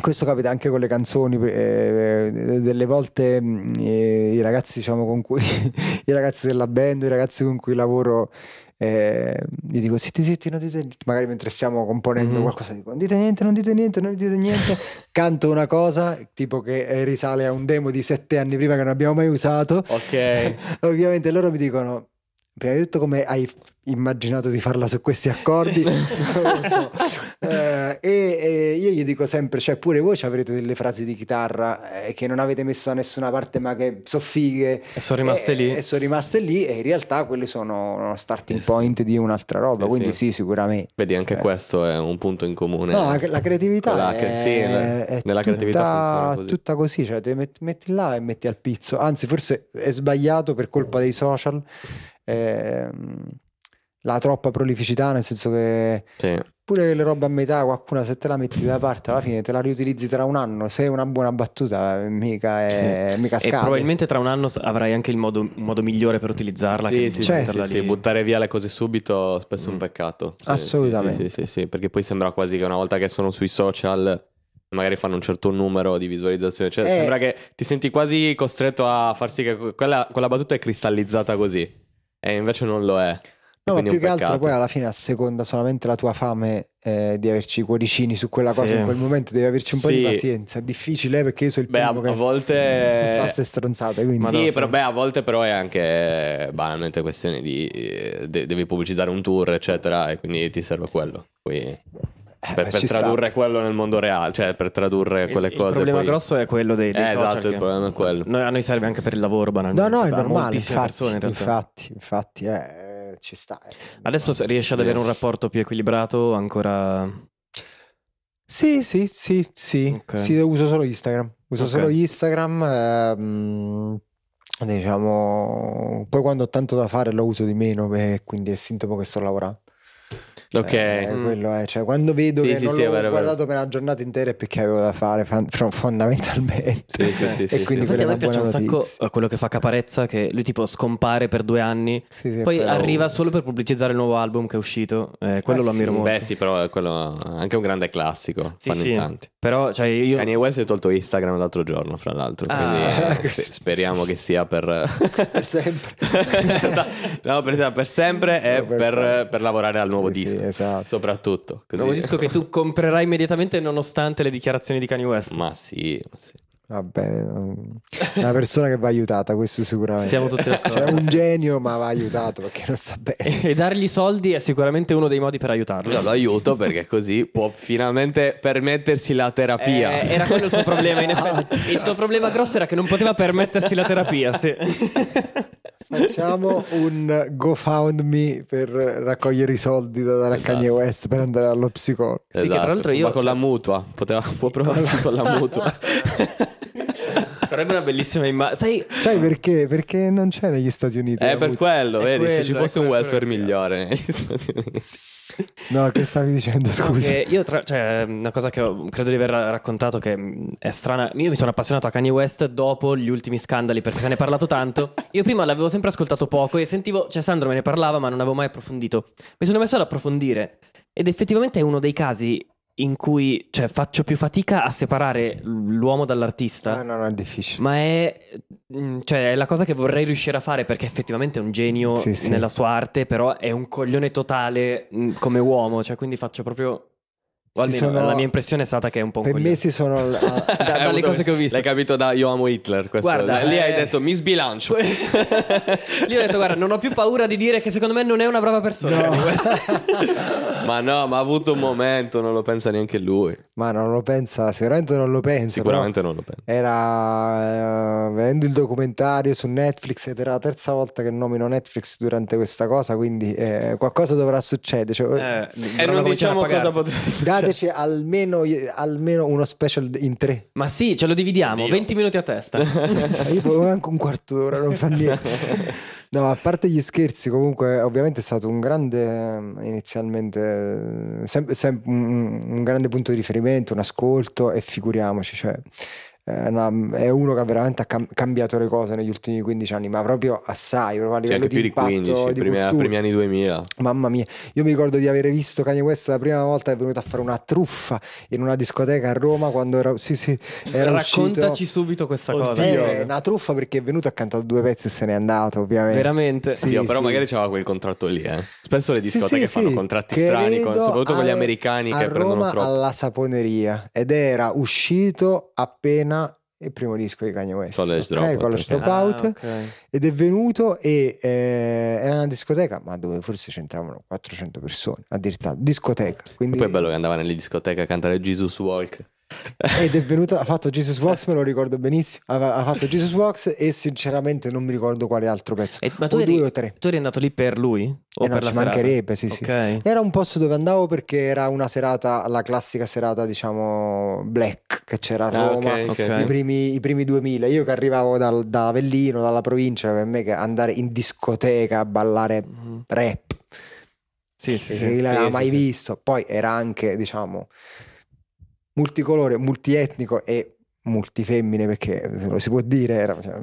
questo capita anche con le canzoni, eh, eh delle volte mm, eh, i ragazzi diciamo con cui, [laughs] i ragazzi della band, i ragazzi con cui lavoro eh, gli dico zitti zitti non dite niente magari mentre stiamo componendo mm-hmm. qualcosa dico non dite niente non dite niente non dite niente [laughs] canto una cosa tipo che eh, risale a un demo di sette anni prima che non abbiamo mai usato ok [laughs] ovviamente loro mi dicono prima di tutto come hai immaginato di farla su questi accordi [laughs] non lo so eh, e, e, io gli dico sempre, cioè pure voi avrete delle frasi di chitarra eh, che non avete messo da nessuna parte ma che sono fighe. E sono rimaste e, eh, lì. E sono rimaste lì e in realtà quelle sono uno starting eh point di un'altra roba, eh, quindi sì. sì. sicuramente. Vedi, anche cioè. questo è un punto in comune. No, la, creatività. La, è, sì, è, è nella tutta, creatività così. tutta così, cioè te metti, metti là e metti al pizzo, anzi forse è sbagliato per colpa dei social. Eh, la troppa prolificità, nel senso che sì. pure le robe a metà, qualcuna se te la metti da parte alla fine te la riutilizzi tra un anno, se è una buona battuta mica, è, sì. mica scappa. probabilmente tra un anno avrai anche il modo, modo migliore per utilizzarla. Sì, sì, certo. sì, buttare via le cose subito spesso è un mm. peccato. Assolutamente. Sì, sì, perché poi sembra quasi che una volta che sono sui social magari fanno un certo numero di visualizzazioni. Cioè, eh, sembra che ti senti quasi costretto a far sì che quella, quella battuta è cristallizzata così. E invece non lo è. No, ma più che altro poi alla fine asseconda solamente la tua fame eh, di averci i cuoricini su quella cosa sì. in quel momento, devi averci un po' sì. di pazienza. È difficile eh, perché io sono il beh, primo a, che a volte... [laughs] fa queste stronzate. Quindi... sì, però, beh, a volte però è anche banalmente questione di... Eh, de- devi pubblicizzare un tour, eccetera, e quindi ti serve quello. Poi... Eh, per, per tradurre sta. quello nel mondo reale, cioè per tradurre quelle il, cose. Il problema poi... grosso è quello dei, dei eh, Esatto, il problema è quello. Noi, a noi serve anche per il lavoro, banalmente. No, no, è normale. Infatti, infatti, infatti, infatti, eh ci sta. Eh. Adesso no, riesci ad avere un rapporto più equilibrato ancora? Sì, sì, sì, sì. Okay. sì uso solo Instagram. Uso okay. solo Instagram. Ehm, diciamo, poi quando ho tanto da fare lo uso di meno, beh, quindi è sintomo che sto lavorando. Ok. Eh, mm. quello è, cioè, quando vedo sì, che sì, non sì, l'ho vero, guardato vero. per la giornata intera è perché avevo da fare fan- fondamentalmente. Sì, sì, sì, [laughs] e quindi sì, a me piace un sacco quello che fa Caparezza, che lui tipo scompare per due anni, poi arriva solo per pubblicizzare il nuovo album che è uscito. Eh, ah, quello ah, lo ammiro molto. Beh sì, però quello è anche un grande classico, sì, fanno sì. in tanti. Però cioè, io... Kanye West è tolto Instagram l'altro giorno, fra l'altro, ah. quindi eh, [laughs] speriamo che sia per... per [laughs] sempre. Esatto. no, esatto, per, per sempre e per, per lavorare al nuovo disco esatto. soprattutto. Così. Nuovo disco che tu comprerai immediatamente nonostante le dichiarazioni di Kanye West. Ma sì, ma sì. Vabbè, una persona che va aiutata, questo sicuramente. Siamo tutti d'accordo. Cioè, un genio, ma va aiutato perché non sa bene. [laughs] E dargli soldi è sicuramente uno dei modi per aiutarlo. Io lo aiuto perché così può finalmente permettersi la terapia. Eh, era quello il suo problema, in effetti. Esatto. Il suo problema grosso era che non poteva permettersi la terapia, sì. [laughs] Facciamo un GoFoundMe per raccogliere i soldi da dare esatto. Kanye West per andare allo psicologo. Sì, esatto. che tra esatto. l'altro io... Ma con la cioè mutua, poteva, può provarci con la mutua. Sarebbe [laughs] una bellissima immagine. Sai... Sai... perché? Perché non c'è negli Stati Uniti. È per mutua. quello, è vedi, quello, se ci fosse un welfare migliore negli Stati Uniti. No, che stavi dicendo, scusa. No, io tra, cioè, una cosa che credo di aver raccontato che è strana, io mi sono appassionato a Kanye West dopo gli ultimi scandali perché se ne è parlato tanto. Io prima l'avevo sempre ascoltato poco e sentivo, cioè Sandro me ne parlava ma non avevo mai approfondito. Mi sono messo ad approfondire ed effettivamente è uno dei casi in cui cioè, faccio più fatica a separare l'uomo dall'artista. No, eh, no, no, è difficile. Ma è, mm, cioè, è la cosa che vorrei riuscire a fare perché effettivamente è un genio sì, sì. nella sua arte, però è un coglione totale mm, come uomo, cioè, quindi faccio proprio o almeno sono... la mia impressione è stata che è un po' un Per coglione. me si sono... Uh, [laughs] eh, da, dalle cose che ho visto. L'hai capito da Io amo Hitler. Questo. Guarda, lì eh... hai detto mi sbilancio. [laughs] lì ho detto guarda, non ho più paura di dire che secondo me non è una brava persona. No. [laughs] ma no, ma ha avuto un momento, non lo pensa neanche lui. Ma non lo pensa, sicuramente non lo pensa. Sicuramente non lo pensa. Era... Uh, vedendo il documentario su Netflix ed era la terza volta che nomino Netflix durante questa cosa, quindi eh, qualcosa dovrà succedere. Cioè, eh, eh e non, non diciamo cosa potrebbe succedere. Fateci almeno, almeno, uno special in tre. Ma sì, ce lo dividiamo, Dio. 20 minuti a testa. Eh, io poi anche un quarto d'ora, non fa niente. [laughs] No, a parte gli scherzi, comunque, ovviamente è stato un grande inizialmente sem- sem- un grande punto di riferimento, un ascolto e figuriamoci, cioè è, eh, una, è uno che veramente ha cam- cambiato le cose negli ultimi 15 anni, ma proprio assai, proprio a cioè, livello cioè, di più di 15, di primi, primi, anni 2000. Mamma mia, io mi ricordo di aver visto Kanye West la prima volta che è venuto a fare una truffa in una discoteca a Roma quando era, sì, sì, era Raccontaci uscito... subito questa Oddio. cosa. È una truffa perché è venuto, a cantare due pezzi e se n'è andato, ovviamente. Veramente? Sì, Oddio, però magari c'aveva quel contratto lì, eh. Spesso le discoteche fanno contratti Credo strani, con, soprattutto a, con gli americani che Roma prendono troppo. alla saponeria ed era uscito appena il primo disco di Kanye West con, okay? Dropout, College okay. Dropout ah, okay. ed è venuto e eh, era una discoteca ma dove forse c'entravano 400 persone addirittura discoteca quindi... poi è bello che andava nelle discoteche a cantare Jesus Walk ed è venuta ha fatto Jesus Walks certo. me lo ricordo benissimo ha, ha fatto Jesus Walks e sinceramente non mi ricordo quale altro pezzo e, ma tu o eri, due o tre tu eri andato lì per lui? o eh per no, ci mancherebbe sì, okay. era un posto dove andavo perché era una serata la classica serata diciamo black che c'era a Roma ah, okay, okay. I, primi, I, primi, 2000 io che arrivavo dal, da Avellino dalla provincia per me che andare in discoteca a ballare mm. rap sì, sì, sì, l'aveva mai visto poi era anche diciamo multicolore, multietnico e multifemmine perché lo si può dire era cioè,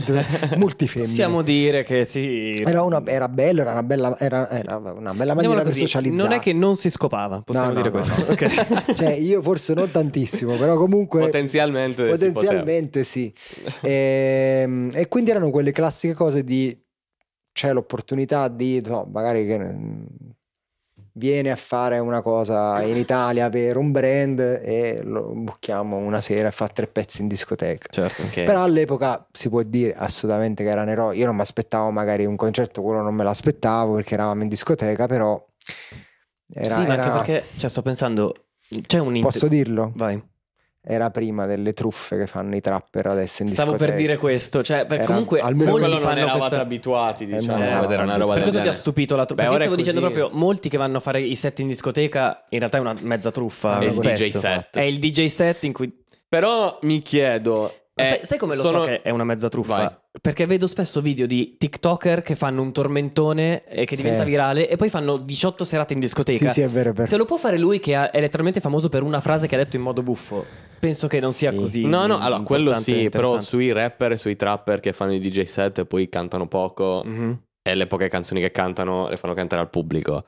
[laughs] multifemmine possiamo dire che sì era, una, era bello era una bella, era, era una bella maniera così, per socializzare non è che non si scopava possiamo no, dire no, questo no. Okay. [laughs] cioè io forse non tantissimo però comunque potenzialmente potenzialmente sì e, ehm, e quindi erano quelle classiche cose di c'è l'opportunità di so, magari che mm, viene a fare una cosa in Italia per un brand e lo buchiamo una sera e fa tre pezzi in discoteca. Certo. Okay. Però all'epoca si può dire assolutamente che era Nero. Io non mi aspettavo magari un concerto, quello non me l'aspettavo perché eravamo in discoteca, però... Era, sì, ma era... anche perché, cioè, sto pensando... C'è un... Inter... Posso dirlo? Vai era prima delle truffe che fanno i trapper adesso in discoteca. Stavo per dire questo, cioè per comunque almeno quello non eravate questa... abituati, eh, diciamo, eh, no, era una roba Per questo ti ha stupito la truffa? Beh, perché stavo così... dicendo proprio molti che vanno a fare i set in discoteca, in realtà è una mezza truffa. È il DJ set. È il DJ set in cui Però mi chiedo eh, sai, sai, come lo sono... so che è una mezza truffa? Vai. Perché vedo spesso video di TikToker che fanno un tormentone eh, che sì. diventa virale e poi fanno 18 serate in discoteca. Sì, sì, è vero, è vero. Se lo può fare lui che è letteralmente famoso per una frase che ha detto in modo buffo, penso che non sia sì. così. No, no, allora quello sì, però sui rapper e sui trapper che fanno i DJ set e poi cantano poco mm-hmm. e le poche canzoni che cantano le fanno cantare al pubblico.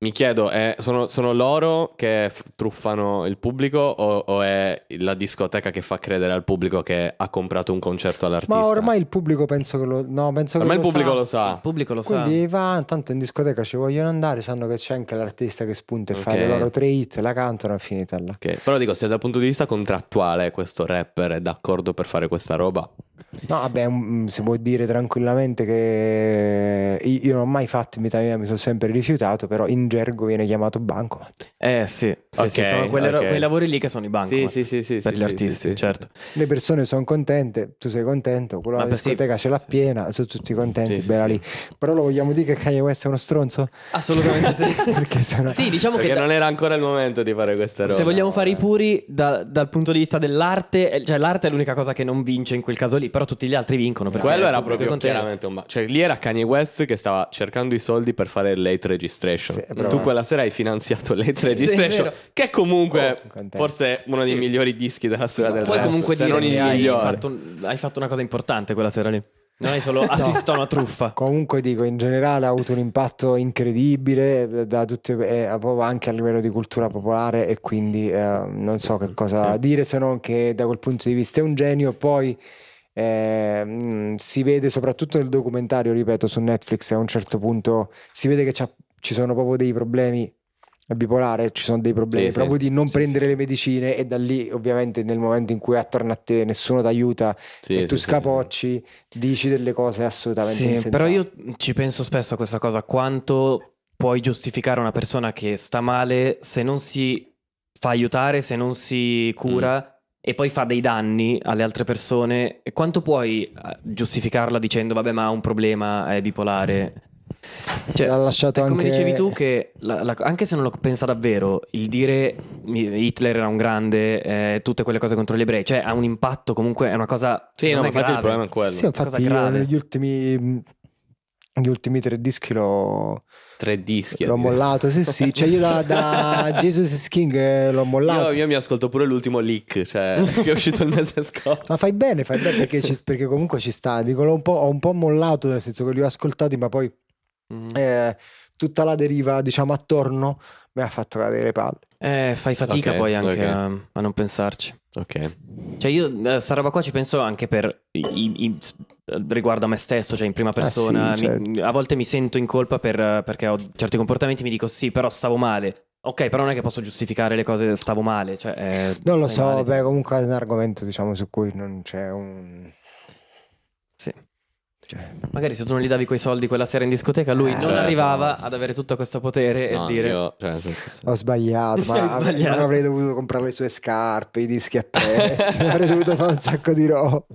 Mi chiedo, è, sono, sono, loro che truffano il pubblico o, o, è la discoteca che fa credere al pubblico che ha comprato un concerto all'artista? Ma ormai il pubblico penso che lo, no, penso ormai che lo, pubblico sa. lo sa. Il pubblico lo Quindi sa. Quindi va, tanto in discoteca ci vogliono andare, sanno che c'è anche l'artista che spunta e okay. fa le loro tre hit, la cantano e finita là. Okay. Però dico, se dal punto di vista contrattuale questo rapper è d'accordo per fare questa roba, No, vabbè, mm, si può dire tranquillamente che eh, io non ho mai fatto in vita mia, mi sono sempre rifiutato, però in gergo viene chiamato banco. Eh sì, sì, okay, sì sono quelle, okay. quei lavori lì che sono i bancomat. Sì, sì, sì, per gli artisti, certo. Le persone sono contente, tu sei contento, quello della discoteca ce l'ha piena, sono tutti contenti, bella lì. Però lo vogliamo dire che Kanye West è uno stronzo? Assolutamente sì. [laughs] Perché sono... Sì, diciamo Perché che... non era ancora il momento di fare questa roba. Se vogliamo fare i puri da, dal punto di vista dell'arte, eh, cioè l'arte è l'unica cosa che non vince in quel caso lì, però tutti gli altri vincono. Quello era proprio chiaramente un... Cioè lì era Kanye West che stava cercando i soldi per fare late registration. Sì, però... Tu quella sera hai finanziato late sì, registration, sì, che è comunque oh, forse uno dei migliori dischi della storia del Puoi comunque se dire che hai fatto, hai fatto una cosa importante quella sera lì. Non hai solo [laughs] assisto a una truffa. Comunque dico, in generale ha avuto un impatto incredibile eh, da tutte, eh, anche a livello di cultura popolare e quindi eh, non so che cosa dire se non che da quel punto di vista è un genio. Poi eh, si vede soprattutto nel documentario, ripeto, su Netflix a un certo punto si vede che ci sono proprio dei problemi è bipolare, ci sono dei problemi sì, proprio sì. di non sì, prendere le medicine e da lì ovviamente nel momento in cui attorno a te nessuno ti aiuta e tu scapocci, dici delle cose assolutamente insensate. Però io ci penso spesso a questa cosa, quanto puoi giustificare una persona che sta male se non si fa aiutare, se non si cura mm e poi fa dei danni alle altre persone, quanto puoi eh, giustificarla dicendo vabbè ma ha un problema, è bipolare? Cioè, L'ha lasciato anche... come dicevi tu che la, la, anche se non lo pensa davvero, il dire Hitler era un grande, eh, tutte quelle cose contro gli ebrei, cioè ha un impatto comunque, è una cosa... Sì, no, infatti grave. il problema è quello. Sì, sì infatti io, negli ultimi, gli ultimi tre dischi l'ho... Tre dischi. L'ho eh. mollato, sì, sì. Cioè, io da, da [laughs] Jesus is King eh, l'ho mollato. Io, io, mi ascolto pure l'ultimo leak, cioè, [laughs] che è uscito il mese scorso. Ma fai bene, fai bene perché, ci, perché comunque ci sta. Dico, un po', ho un po' mollato, nel senso che li ho ascoltati, ma poi mm. eh, tutta la deriva, diciamo, attorno mi ha fatto cadere le palle. Eh, fai fatica okay, poi anche okay. a, a non pensarci. Ok. Cioè io questa eh, roba qua ci penso anche per i, i, riguardo a me stesso, cioè in prima persona. Ah, sì, mi, certo. a volte mi sento in colpa per, perché ho certi comportamenti, mi dico sì, però stavo male. Ok, però non è che posso giustificare le cose, stavo male. Cioè, eh, non lo so, male. beh, comunque è un argomento diciamo su cui non c'è un magari se tu non gli davi quei soldi quella sera in discoteca, lui eh, non cioè, arrivava sono... ad avere tutto questo potere no, e dire: io, cioè, senso, sì. Ho sbagliato, [laughs] ma sbagliato. non avrei dovuto comprare le sue scarpe, i dischi a pezzi, [laughs] avrei dovuto fare un sacco di roba.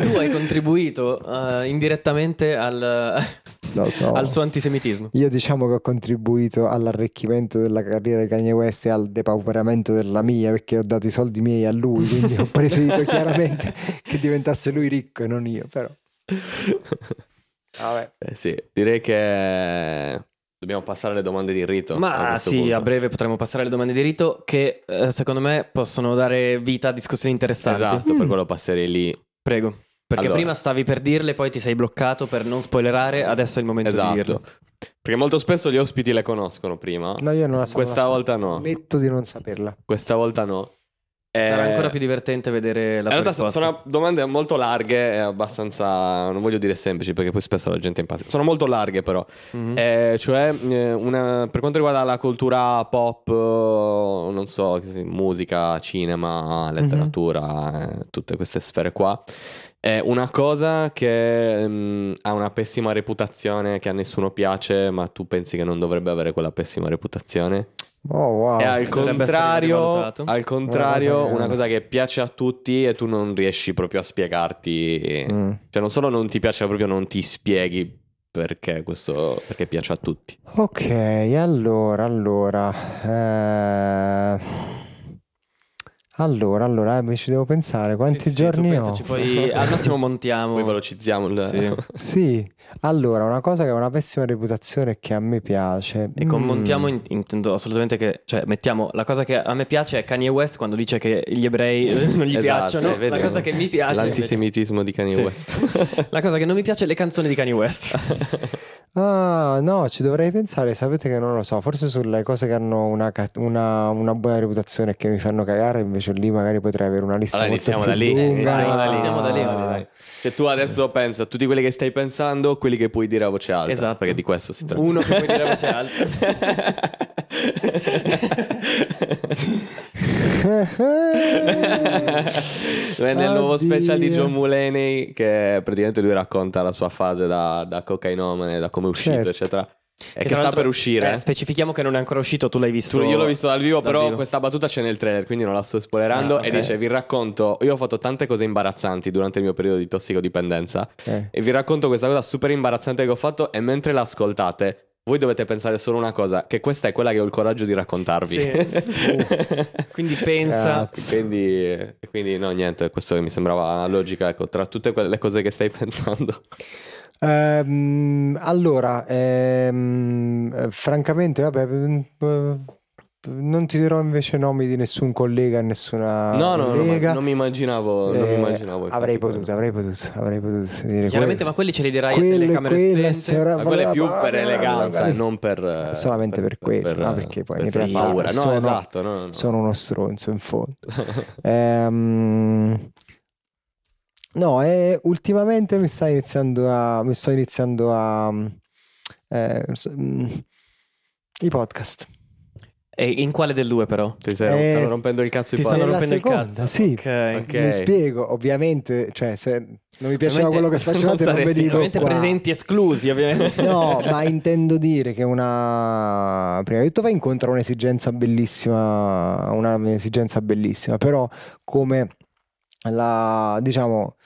Tu hai contribuito uh, indirettamente al. [laughs] So. al suo antisemitismo. Io diciamo che ho contribuito all'arricchimento della carriera di Kanye West e al depauperamento della mia perché ho dato i soldi miei a lui, quindi ho preferito chiaramente che diventasse lui ricco e non io, però. Vabbè. Eh sì, direi che dobbiamo passare alle domande di rito. Ma a sì, punto. a breve potremmo passare alle domande di rito che eh, secondo me possono dare vita a discussioni interessanti. Esatto, mm. per quello passerei lì. Prego. Perché allora. prima stavi per dirle, poi ti sei bloccato per non spoilerare, adesso è il momento esatto. di dirlo. Perché molto spesso gli ospiti le conoscono prima. No, io non la so. Questa volta no. Metto di non saperla. Questa volta no. Sarà ancora eh, più divertente vedere la in realtà sono domande molto larghe e abbastanza, non voglio dire semplici perché poi spesso la gente è impazza. Sono molto larghe però, mm-hmm. eh, cioè eh, una, per quanto riguarda la cultura pop, eh, non so, musica, cinema, mhm. letteratura, mm-hmm. eh, tutte queste sfere qua, è una cosa che mh, mm, ha una pessima reputazione, che a nessuno piace, ma tu pensi che non dovrebbe avere quella pessima reputazione? Oh, wow. E al contrario, al eh, contrario una cosa che piace a tutti e tu non riesci proprio a spiegarti. Mm. Cioè, non solo non ti piace, ma proprio non ti spieghi perché questo perché piace a tutti. Ok, allora, allora. Eh... Allora, allora, mi ci devo pensare, quanti sì, sì, giorni ho? Poi al massimo montiamo. Poi velocizziamo il... Sì. sì. allora, una cosa che ha una pessima reputazione che a me piace... E con mm. montiamo intendo assolutamente che... Cioè, mettiamo, la cosa che a me piace è Kanye West quando dice che gli ebrei [laughs] non gli esatto, piacciono. Eh, Vediamo. La cosa che mi piace... L'antisemitismo di Kanye West. [laughs] la cosa che non mi piace è le canzoni di Kanye West. [laughs] Ah, no, ci dovrei pensare. Sapete che non lo so. Forse sulle cose che hanno una, una, una buona reputazione e che mi fanno cagare, invece lì magari potrei avere una lista allora, iniziamo da, lì, iniziamo da lì. Iniziamo da lì. Cioè, tu adesso pensa a tutti quelli che stai pensando, quelli che puoi dire a voce alta. Esatto. Perché di questo si tratta. Uno che puoi dire a voce alta. [laughs] [laughs] Beh, eh. nel nuovo special di John Mulaney che praticamente lui racconta la sua fase da, da cocainomane, da come è uscito, certo. eccetera. E che, che sta per uscire. Eh, specifichiamo che non è ancora uscito, tu l'hai visto. Tu, io l'ho visto dal vivo, dal però vivo. questa battuta c'è nel trailer, quindi non la sto spoilerando. Ah, okay. E dice: Vi racconto, io ho fatto tante cose imbarazzanti durante il mio periodo di tossicodipendenza. Okay. Eh. E vi racconto questa cosa super imbarazzante che ho fatto. E mentre l'ascoltate, voi dovete pensare solo una cosa, che questa è quella che ho il coraggio di raccontarvi. Sì. uh. [laughs] quindi pensa. Quindi, quindi, no, niente, questo mi sembrava logica, ecco, tra tutte quelle cose che stai [laughs] pensando. Um, allora, um, francamente, vabbè... Uh non ti dirò invece nomi di nessun collega, nessuna. No, no, collega. no non mi immaginavo. Non mi eh, immaginavo avrei potuto, avrei potuto, avrei potuto dire Chiaramente, quello. ma quelli ce li dirai quelle, a telecamere quelle, sera, ma quella è più per eleganza e non per. Eh, solamente per, per quello, per, ma perché poi per in realtà. Paura. Sono, esatto, no, no. sono uno stronzo in fondo. [laughs] ehm. No, e ultimamente mi, sta iniziando a, mi sto iniziando a. Eh, mm, i podcast. E in quale del due però? Ti sei, eh, stanno rompendo il cazzo Ti stanno rompendo seconda, il cazzo. Sì, okay. okay. mi spiego, ovviamente, cioè, se non mi piaceva ovviamente, quello che facevate non, non venivo ovviamente presenti esclusi, ovviamente. no, ma intendo dire che una prima di tutto vai incontro a un'esigenza bellissima, un'esigenza bellissima, però come la diciamo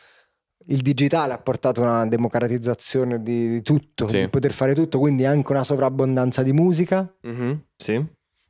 il digitale ha portato una democratizzazione di, di tutto, sì. di poter fare tutto, quindi anche una sovrabbondanza di musica. Mm-hmm, sì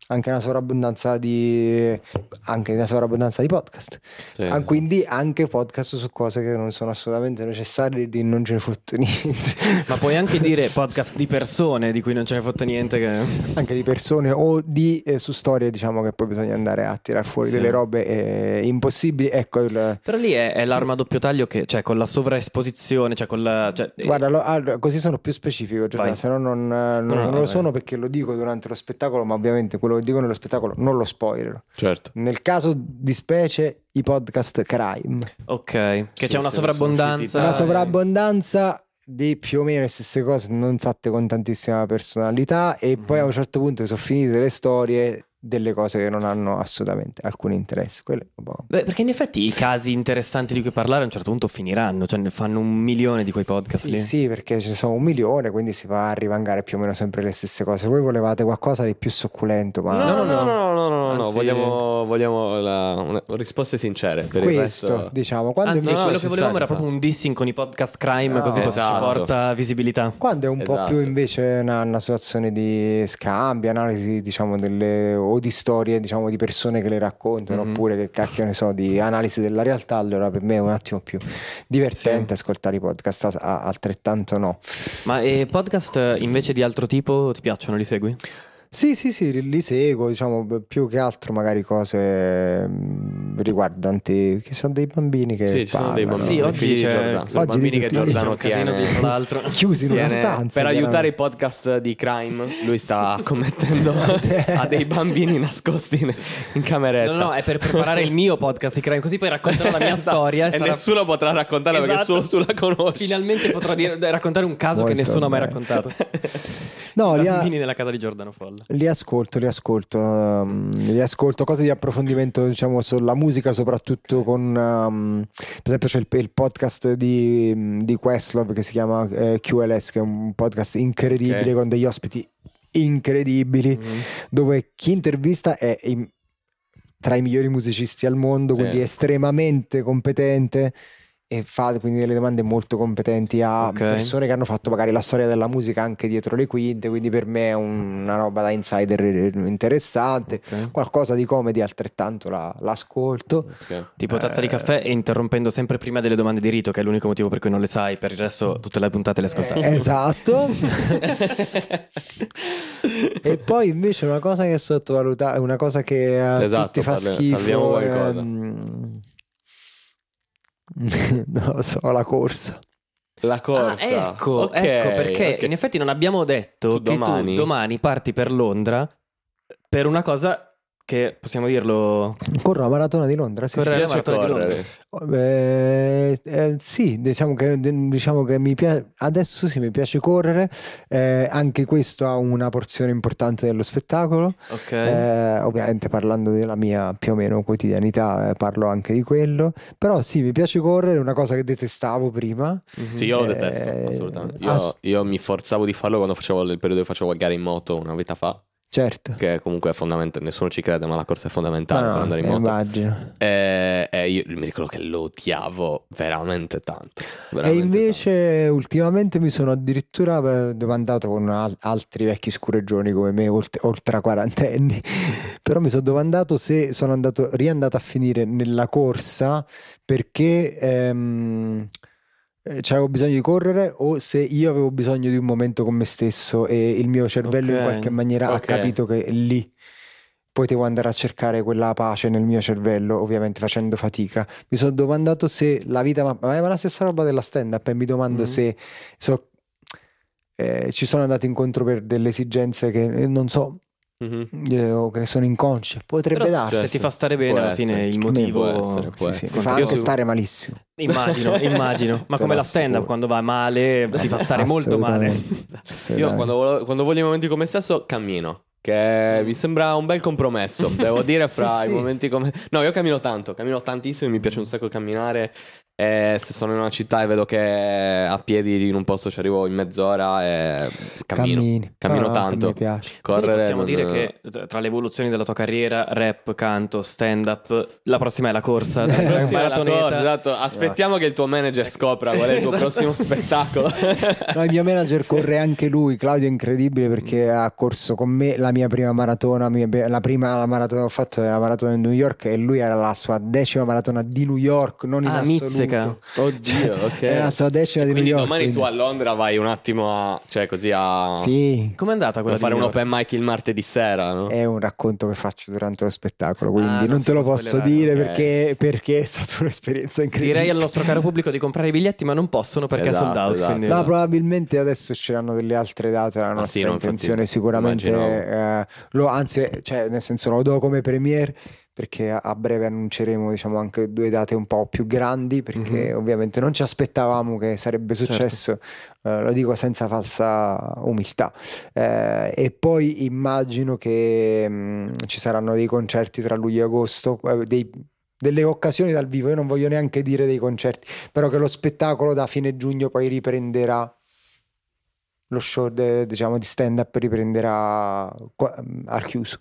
anche una sovrabbondanza di, anche una sovrabbondanza di podcast. Sì. Ah, quindi anche podcast su cose che non sono assolutamente necessarie di non ce ne fotte [laughs] niente. Ma puoi anche dire podcast di persone di cui non ce ne fotte niente. Che... [laughs] Anche di persone o di, eh, su storie diciamo che poi bisogna andare a tirare fuori sì. delle robe eh, impossibili. Ecco il... Però lì è, è, l'arma a doppio taglio che cioè con la sovraesposizione, cioè con la... Cioè... Eh, Guarda, lo, ah, così sono più specifico, Giordano, se no non, non, no, non lo sono perché lo dico durante lo spettacolo, ma ovviamente quello lo dico nello spettacolo, non lo spoiler. Certo. Nel caso di specie, i podcast crime. Ok, che sì, c'è una sì, sovrabbondanza. Una sovrabbondanza di più o meno le stesse cose non fatte con tantissima personalità e mm-hmm. poi a un certo punto sono finite le storie delle cose che non hanno assolutamente alcun interesse. Quelle, boh. Beh, perché in effetti i casi interessanti di cui parlare a un certo punto finiranno, cioè ne fanno un milione di quei podcast. Sì, lì. sì, perché ci sono un milione, quindi si va a rivangare più o meno sempre le stesse cose. Voi volevate qualcosa di più succulento, ma... No, no, no, no, no, no, no, no vogliamo, vogliamo la, una, risposte sincere. Per Questo, resto... diciamo. Quando Anzi, invece... No, quello che volevamo era proprio un dissing con i podcast crime, così esatto. ci porta visibilità. Quando è un esatto. po' più esatto. invece una, una situazione di scambio, analisi, diciamo, delle o di storie diciamo di persone che le raccontano mm-hmm. oppure che cacchio ne so di analisi della realtà allora per me è un attimo più divertente sì. ascoltare i podcast altrettanto no ma e eh, podcast invece di altro tipo ti piacciono li segui? Sì, sì, sì, li seguo, diciamo, più che altro magari cose mm, riguardanti che sono dei bambini che Sì, ci sono dei bambini, sì, oggi c'è, oggi bambini che Giordano tiene dietro l'altro [laughs] chiusi in una stanza. Per aiutare i podcast di crime, lui sta [laughs] commettendo a dei bambini nascosti in, cameretta. No, no, è per preparare il mio podcast di crime, così poi racconterò la mia [laughs] esatto. storia e, sarà... nessuno potrà raccontarla esatto. perché solo esatto. tu la conosci. Finalmente potrò dire, raccontare un caso Molto che nessuno ha mai raccontato no, li bambini nella casa di Giordano Folla. Li ascolto, li ascolto, um, li ascolto cose di approfondimento, diciamo, sulla musica soprattutto con, um, per esempio c'è il, il podcast di, di Questlove che si chiama eh, QLS, che è un podcast incredibile okay. con degli ospiti incredibili, mm-hmm. dove chi intervista è... In, tra i migliori musicisti al mondo, sì. quindi estremamente competente e fa quindi delle domande molto competenti a okay. persone che hanno fatto magari la storia della musica anche dietro le quinte, quindi per me è una roba da insider interessante, okay. qualcosa di comedy altrettanto la, l'ascolto. Okay. Tipo tazza eh, di caffè e interrompendo sempre prima delle domande di rito, che è l'unico motivo per cui non le sai, per il resto tutte le puntate le ascoltate. Eh, esatto. [laughs] e poi invece una cosa che è sottovalutata, una cosa che esatto, ti fa parla, schifo. Salviamo qualcosa. Ehm, [laughs] non lo so, la corsa. La ah, corsa. Ah, ecco, okay, ecco, perché okay. in effetti non abbiamo detto tu che domani... tu domani parti per Londra per una cosa che possiamo dirlo corro la maratona di Londra sì, corre sì, la maratona correre. di Londra eh, eh, sì diciamo che, diciamo che mi piace adesso sì mi piace correre eh, anche questo ha una porzione importante dello spettacolo okay. Eh, ovviamente parlando della mia più o meno quotidianità eh, parlo anche di quello però sì mi piace correre una cosa che detestavo prima mm-hmm. sì io lo eh, detesto assolutamente io, ass- io mi forzavo di farlo quando facevo il periodo che facevo gare in moto una vita fa Certo. Che comunque è fondamentale, nessuno ci crede, ma la corsa è fondamentale no, per andare in eh, moto. Immagino. E, eh, e, eh, io mi ricordo che lo odiavo veramente tanto. Veramente e invece tanto. ultimamente mi sono addirittura domandato con al- altri vecchi scureggioni come me, olt- oltre a quarantenni, [laughs] però mi sono domandato se sono andato, riandato a finire nella corsa perché... Ehm, eh, c'avevo cioè, bisogno di correre o se io avevo bisogno di un momento con me stesso e il mio cervello okay. in qualche maniera okay. ha capito che lì potevo andare a cercare quella pace nel mio cervello, ovviamente facendo fatica. Mi sono domandato se la vita, ma, ma è la stessa roba della stand up e eh? mi domando mm-hmm. se so, eh, ci sono andato incontro per delle esigenze che eh, non so, mm-hmm. o che sono inconsci. Potrebbe Però, darsi. Se ti fa stare bene, alla fine essere. il motivo essere, sì, sì. fa anche su... stare malissimo. Immagino, [laughs] immagino. Ma come la stand up quando va male ti fa stare molto male. Io quando, voglio, quando voglio momenti come stesso cammino. Che mi mm. sembra un bel compromesso, devo dire, fra [laughs] sì, i sì. momenti come... No, io cammino tanto, cammino tantissimo, mi piace un sacco camminare. E se sono in una città e vedo che a piedi in un posto ci arrivo in mezz'ora e eh, cammino, Cammini. cammino ah, tanto. Mi piace. Correre, possiamo non... dire che eh, tra le evoluzioni della tua carriera, rap, canto, stand up, la prossima è la corsa. [laughs] La prossima è la corsa, esatto. Aspettiamo no. che il tuo manager ecco. scopra qual è il tuo esatto. prossimo [laughs] spettacolo. no, il mio manager corre anche lui, Claudio è incredibile perché ha corso con me la mia prima maratona, la prima la maratona che ho fatto è la maratona di New York e lui era la sua decima maratona di New York, non in ah, assoluto. Mizzica. Oddio, [laughs] ok. era la sua decima cioè, di New York. Domani quindi domani tu a Londra vai un attimo a, cioè così a... Sì. Com'è andata quella? A fare un open mic il martedì sera, no? È un racconto che faccio durante lo spettacolo, ah, quindi ah, non, non te lo posso dire okay. perché, perché, è stata un'esperienza incredibile. Direi al nostro caro pubblico di comprare i biglietti, ma non possono perché esatto, è sold out. Esatto. Quindi... No, probabilmente adesso ci usciranno delle altre date, la nostra ah, sì, intenzione infatti, sicuramente... Immagino lo, anzi, cioè, nel senso lo do come premiere perché a breve annunceremo diciamo, anche due date un po' più grandi perché mm-hmm. ovviamente non ci aspettavamo che sarebbe certo. successo, certo. eh, lo dico senza falsa umiltà. Eh, e poi immagino che mh, mm, ci saranno dei concerti tra luglio e agosto, eh, dei, delle occasioni dal vivo, io non voglio neanche dire dei concerti, però che lo spettacolo da fine giugno poi riprenderà lo show de, diciamo, di stand up riprenderà qua, al chiuso.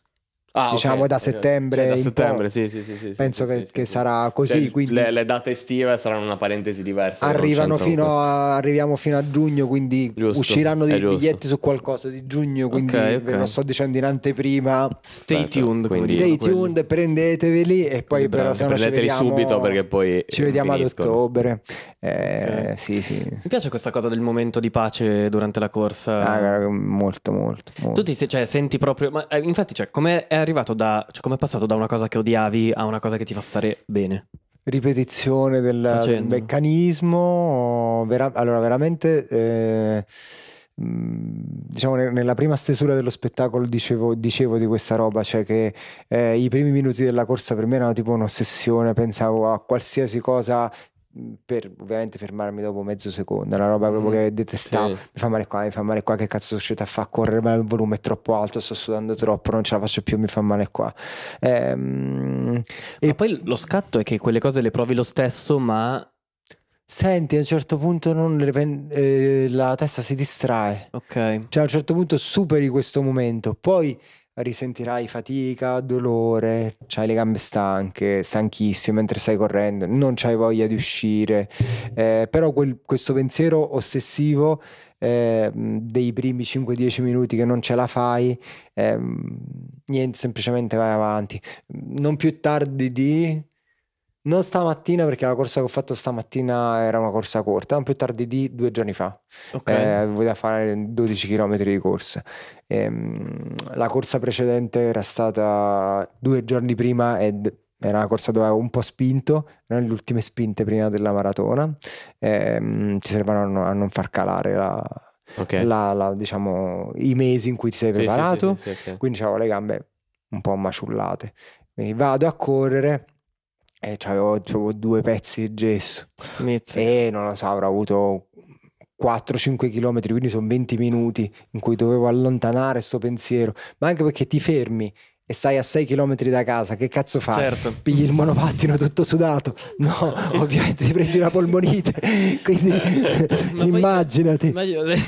Ah, diciamo okay, da settembre. Cioè, da settembre, sì, sì, sì, Penso che, che sarà così. Cioè, quindi le, le, date estive saranno una parentesi diversa. Arrivano fino a, arriviamo fino a giugno, quindi giusto, usciranno dei biglietti su qualcosa di giugno. Quindi okay, okay. ve lo sto dicendo in anteprima. Stay Aspetta, tuned. Quindi, stay quindi. tuned, prendeteveli e poi Beh, però se no ci vediamo, subito perché poi eh, ci vediamo finiscono. ad ottobre. Eh, sì, sì. Mi piace questa cosa del momento di pace durante la corsa. Ah, molto, molto, molto. Tu ti cioè, senti proprio. Ma eh, infatti, cioè, come è eh, arrivato da. Cioè, come è passato da una cosa che odiavi a una cosa che ti fa stare bene? Ripetizione del, Facendo. meccanismo. Vera, allora, veramente. Eh, mm, diciamo nella prima stesura dello spettacolo dicevo, dicevo di questa roba cioè che eh, i primi minuti della corsa per me erano tipo un'ossessione pensavo a qualsiasi cosa per ovviamente fermarmi dopo mezzo secondo, una roba proprio mm-hmm. che detestavo. Sì. Mi fa male qua, mi fa male qua. Che cazzo a fa? Correre, ma il volume è troppo alto, sto sudando troppo, non ce la faccio più, mi fa male qua. Ehm, e poi lo scatto è che quelle cose le provi lo stesso, ma Senti, a un certo punto le, eh, la testa si distrae. Ok. Cioè, a un certo punto superi questo momento, poi risentirai fatica, dolore, hai le gambe stanche, stanchissime mentre stai correndo, non hai voglia di uscire, eh, però quel, questo pensiero ossessivo eh, dei primi 5-10 minuti che non ce la fai, eh, niente, semplicemente vai avanti. Non più tardi di non stamattina perché la corsa che ho fatto stamattina era una corsa corta, un più tardi di due giorni fa. Ok. Eh, da fare 12 km di corsa. Ehm, la corsa precedente era stata due giorni prima ed era una corsa dove avevo un po' spinto, erano le ultime spinte prima della maratona. Ehm, ti servono a non far calare la, okay. la, la, diciamo, i mesi in cui ti sei preparato. Sì, sì, sì, okay. Quindi avevo le gambe un po' maciullate. Quindi vado a correre e avevo tipo due pezzi di gesso Mizzica. e non lo so, avrò avuto 4-5 km, quindi sono 20 minuti in cui dovevo allontanare sto pensiero, ma anche perché ti fermi e stai a 6 km da casa, che cazzo fai? Certo. Pigli il monopattino tutto sudato. No, [laughs] ovviamente ti prendi una polmonite. [laughs] Quindi [laughs] immaginati. immagino, ti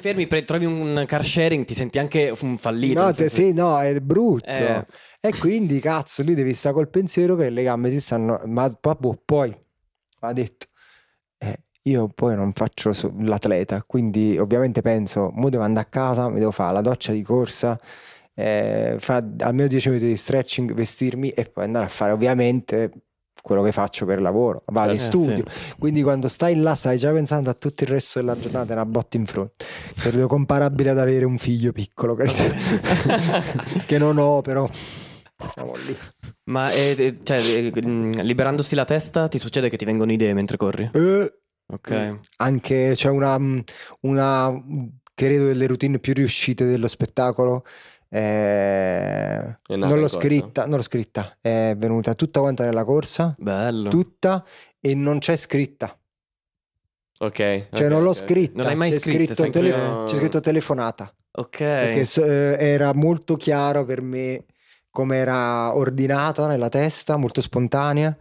fermi, trovi un car sharing, ti senti anche un fallito. No, te, sì, no, è brutto. Eh. E quindi, cazzo, lì devi stare col pensiero che le gambe ti stanno... Ma boh, poi, ha detto, eh, io poi non faccio l'atleta, quindi ovviamente penso, ora devo andare a casa, mi devo fare la doccia di corsa eh, fa almeno 10 minuti di stretching, vestirmi e poi andare a fare ovviamente quello che faccio per lavoro, vado in eh, studio. Sì. Quindi quando stai là stai già pensando a tutto il resto della giornata, è una botta in fronte. Credo comparabile ad avere un figlio piccolo, credo. [laughs] che non ho però. Siamo lì. Ma eh, eh cioè, eh, mm, liberandosi la testa ti succede che ti vengono idee mentre corri? Eh, ok. Mm, anche c'è cioè una, mm, una, credo, delle routine più riuscite dello spettacolo eh, non l'ho scritta, non l'ho scritta, è venuta tutta quanta nella corsa. Bello. Tutta e non c'è scritta. Ok. Cioè okay, non l'ho okay. scritta. Non l'hai mai c'è scritta. Scritto telefo- io... C'è scritto telefonata. Ok. Perché so- eh, era molto chiaro per me come era ordinata nella testa, molto spontanea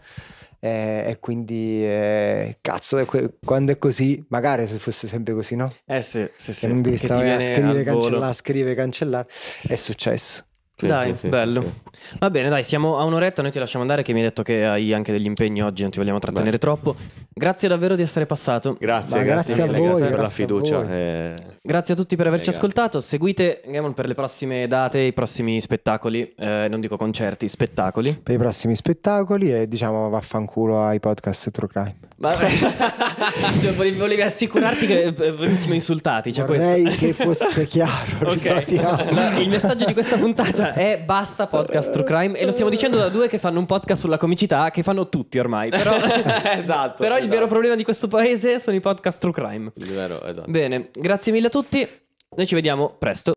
eh, e quindi eh, cazzo quando è così magari se fosse sempre così no? eh sì, sì, sì. che non devi stare a scrivere cancellare scrivere cancellare è successo sì, dai, sì, bello. Sì, Va bene, dai, siamo a un'oretta, noi ti lasciamo andare che mi hai detto che hai anche degli impegni oggi, non ti vogliamo trattenere Beh. troppo. Grazie davvero di essere passato. Grazie, grazie, grazie, a voi, grazie per la fiducia. A e... Eh. Grazie a tutti per averci Ragazzi. ascoltato, seguite Gamon per le prossime date, i prossimi spettacoli, eh, non dico concerti, spettacoli. Per i prossimi spettacoli e diciamo vaffanculo ai podcast True Crime. Ma... [laughs] cioè, volevi, assicurarti che eh, venissimo insultati. Cioè Vorrei questo. che fosse chiaro. [laughs] okay. Il messaggio di questa puntata Scusa, [laughs] è basta podcast true crime e lo stiamo dicendo da due che fanno un podcast sulla comicità che fanno tutti ormai. Però, [laughs] esatto, però esatto. il vero problema di questo paese sono i podcast true crime. Vero, esatto. Bene, grazie mille a tutti. Noi ci vediamo presto.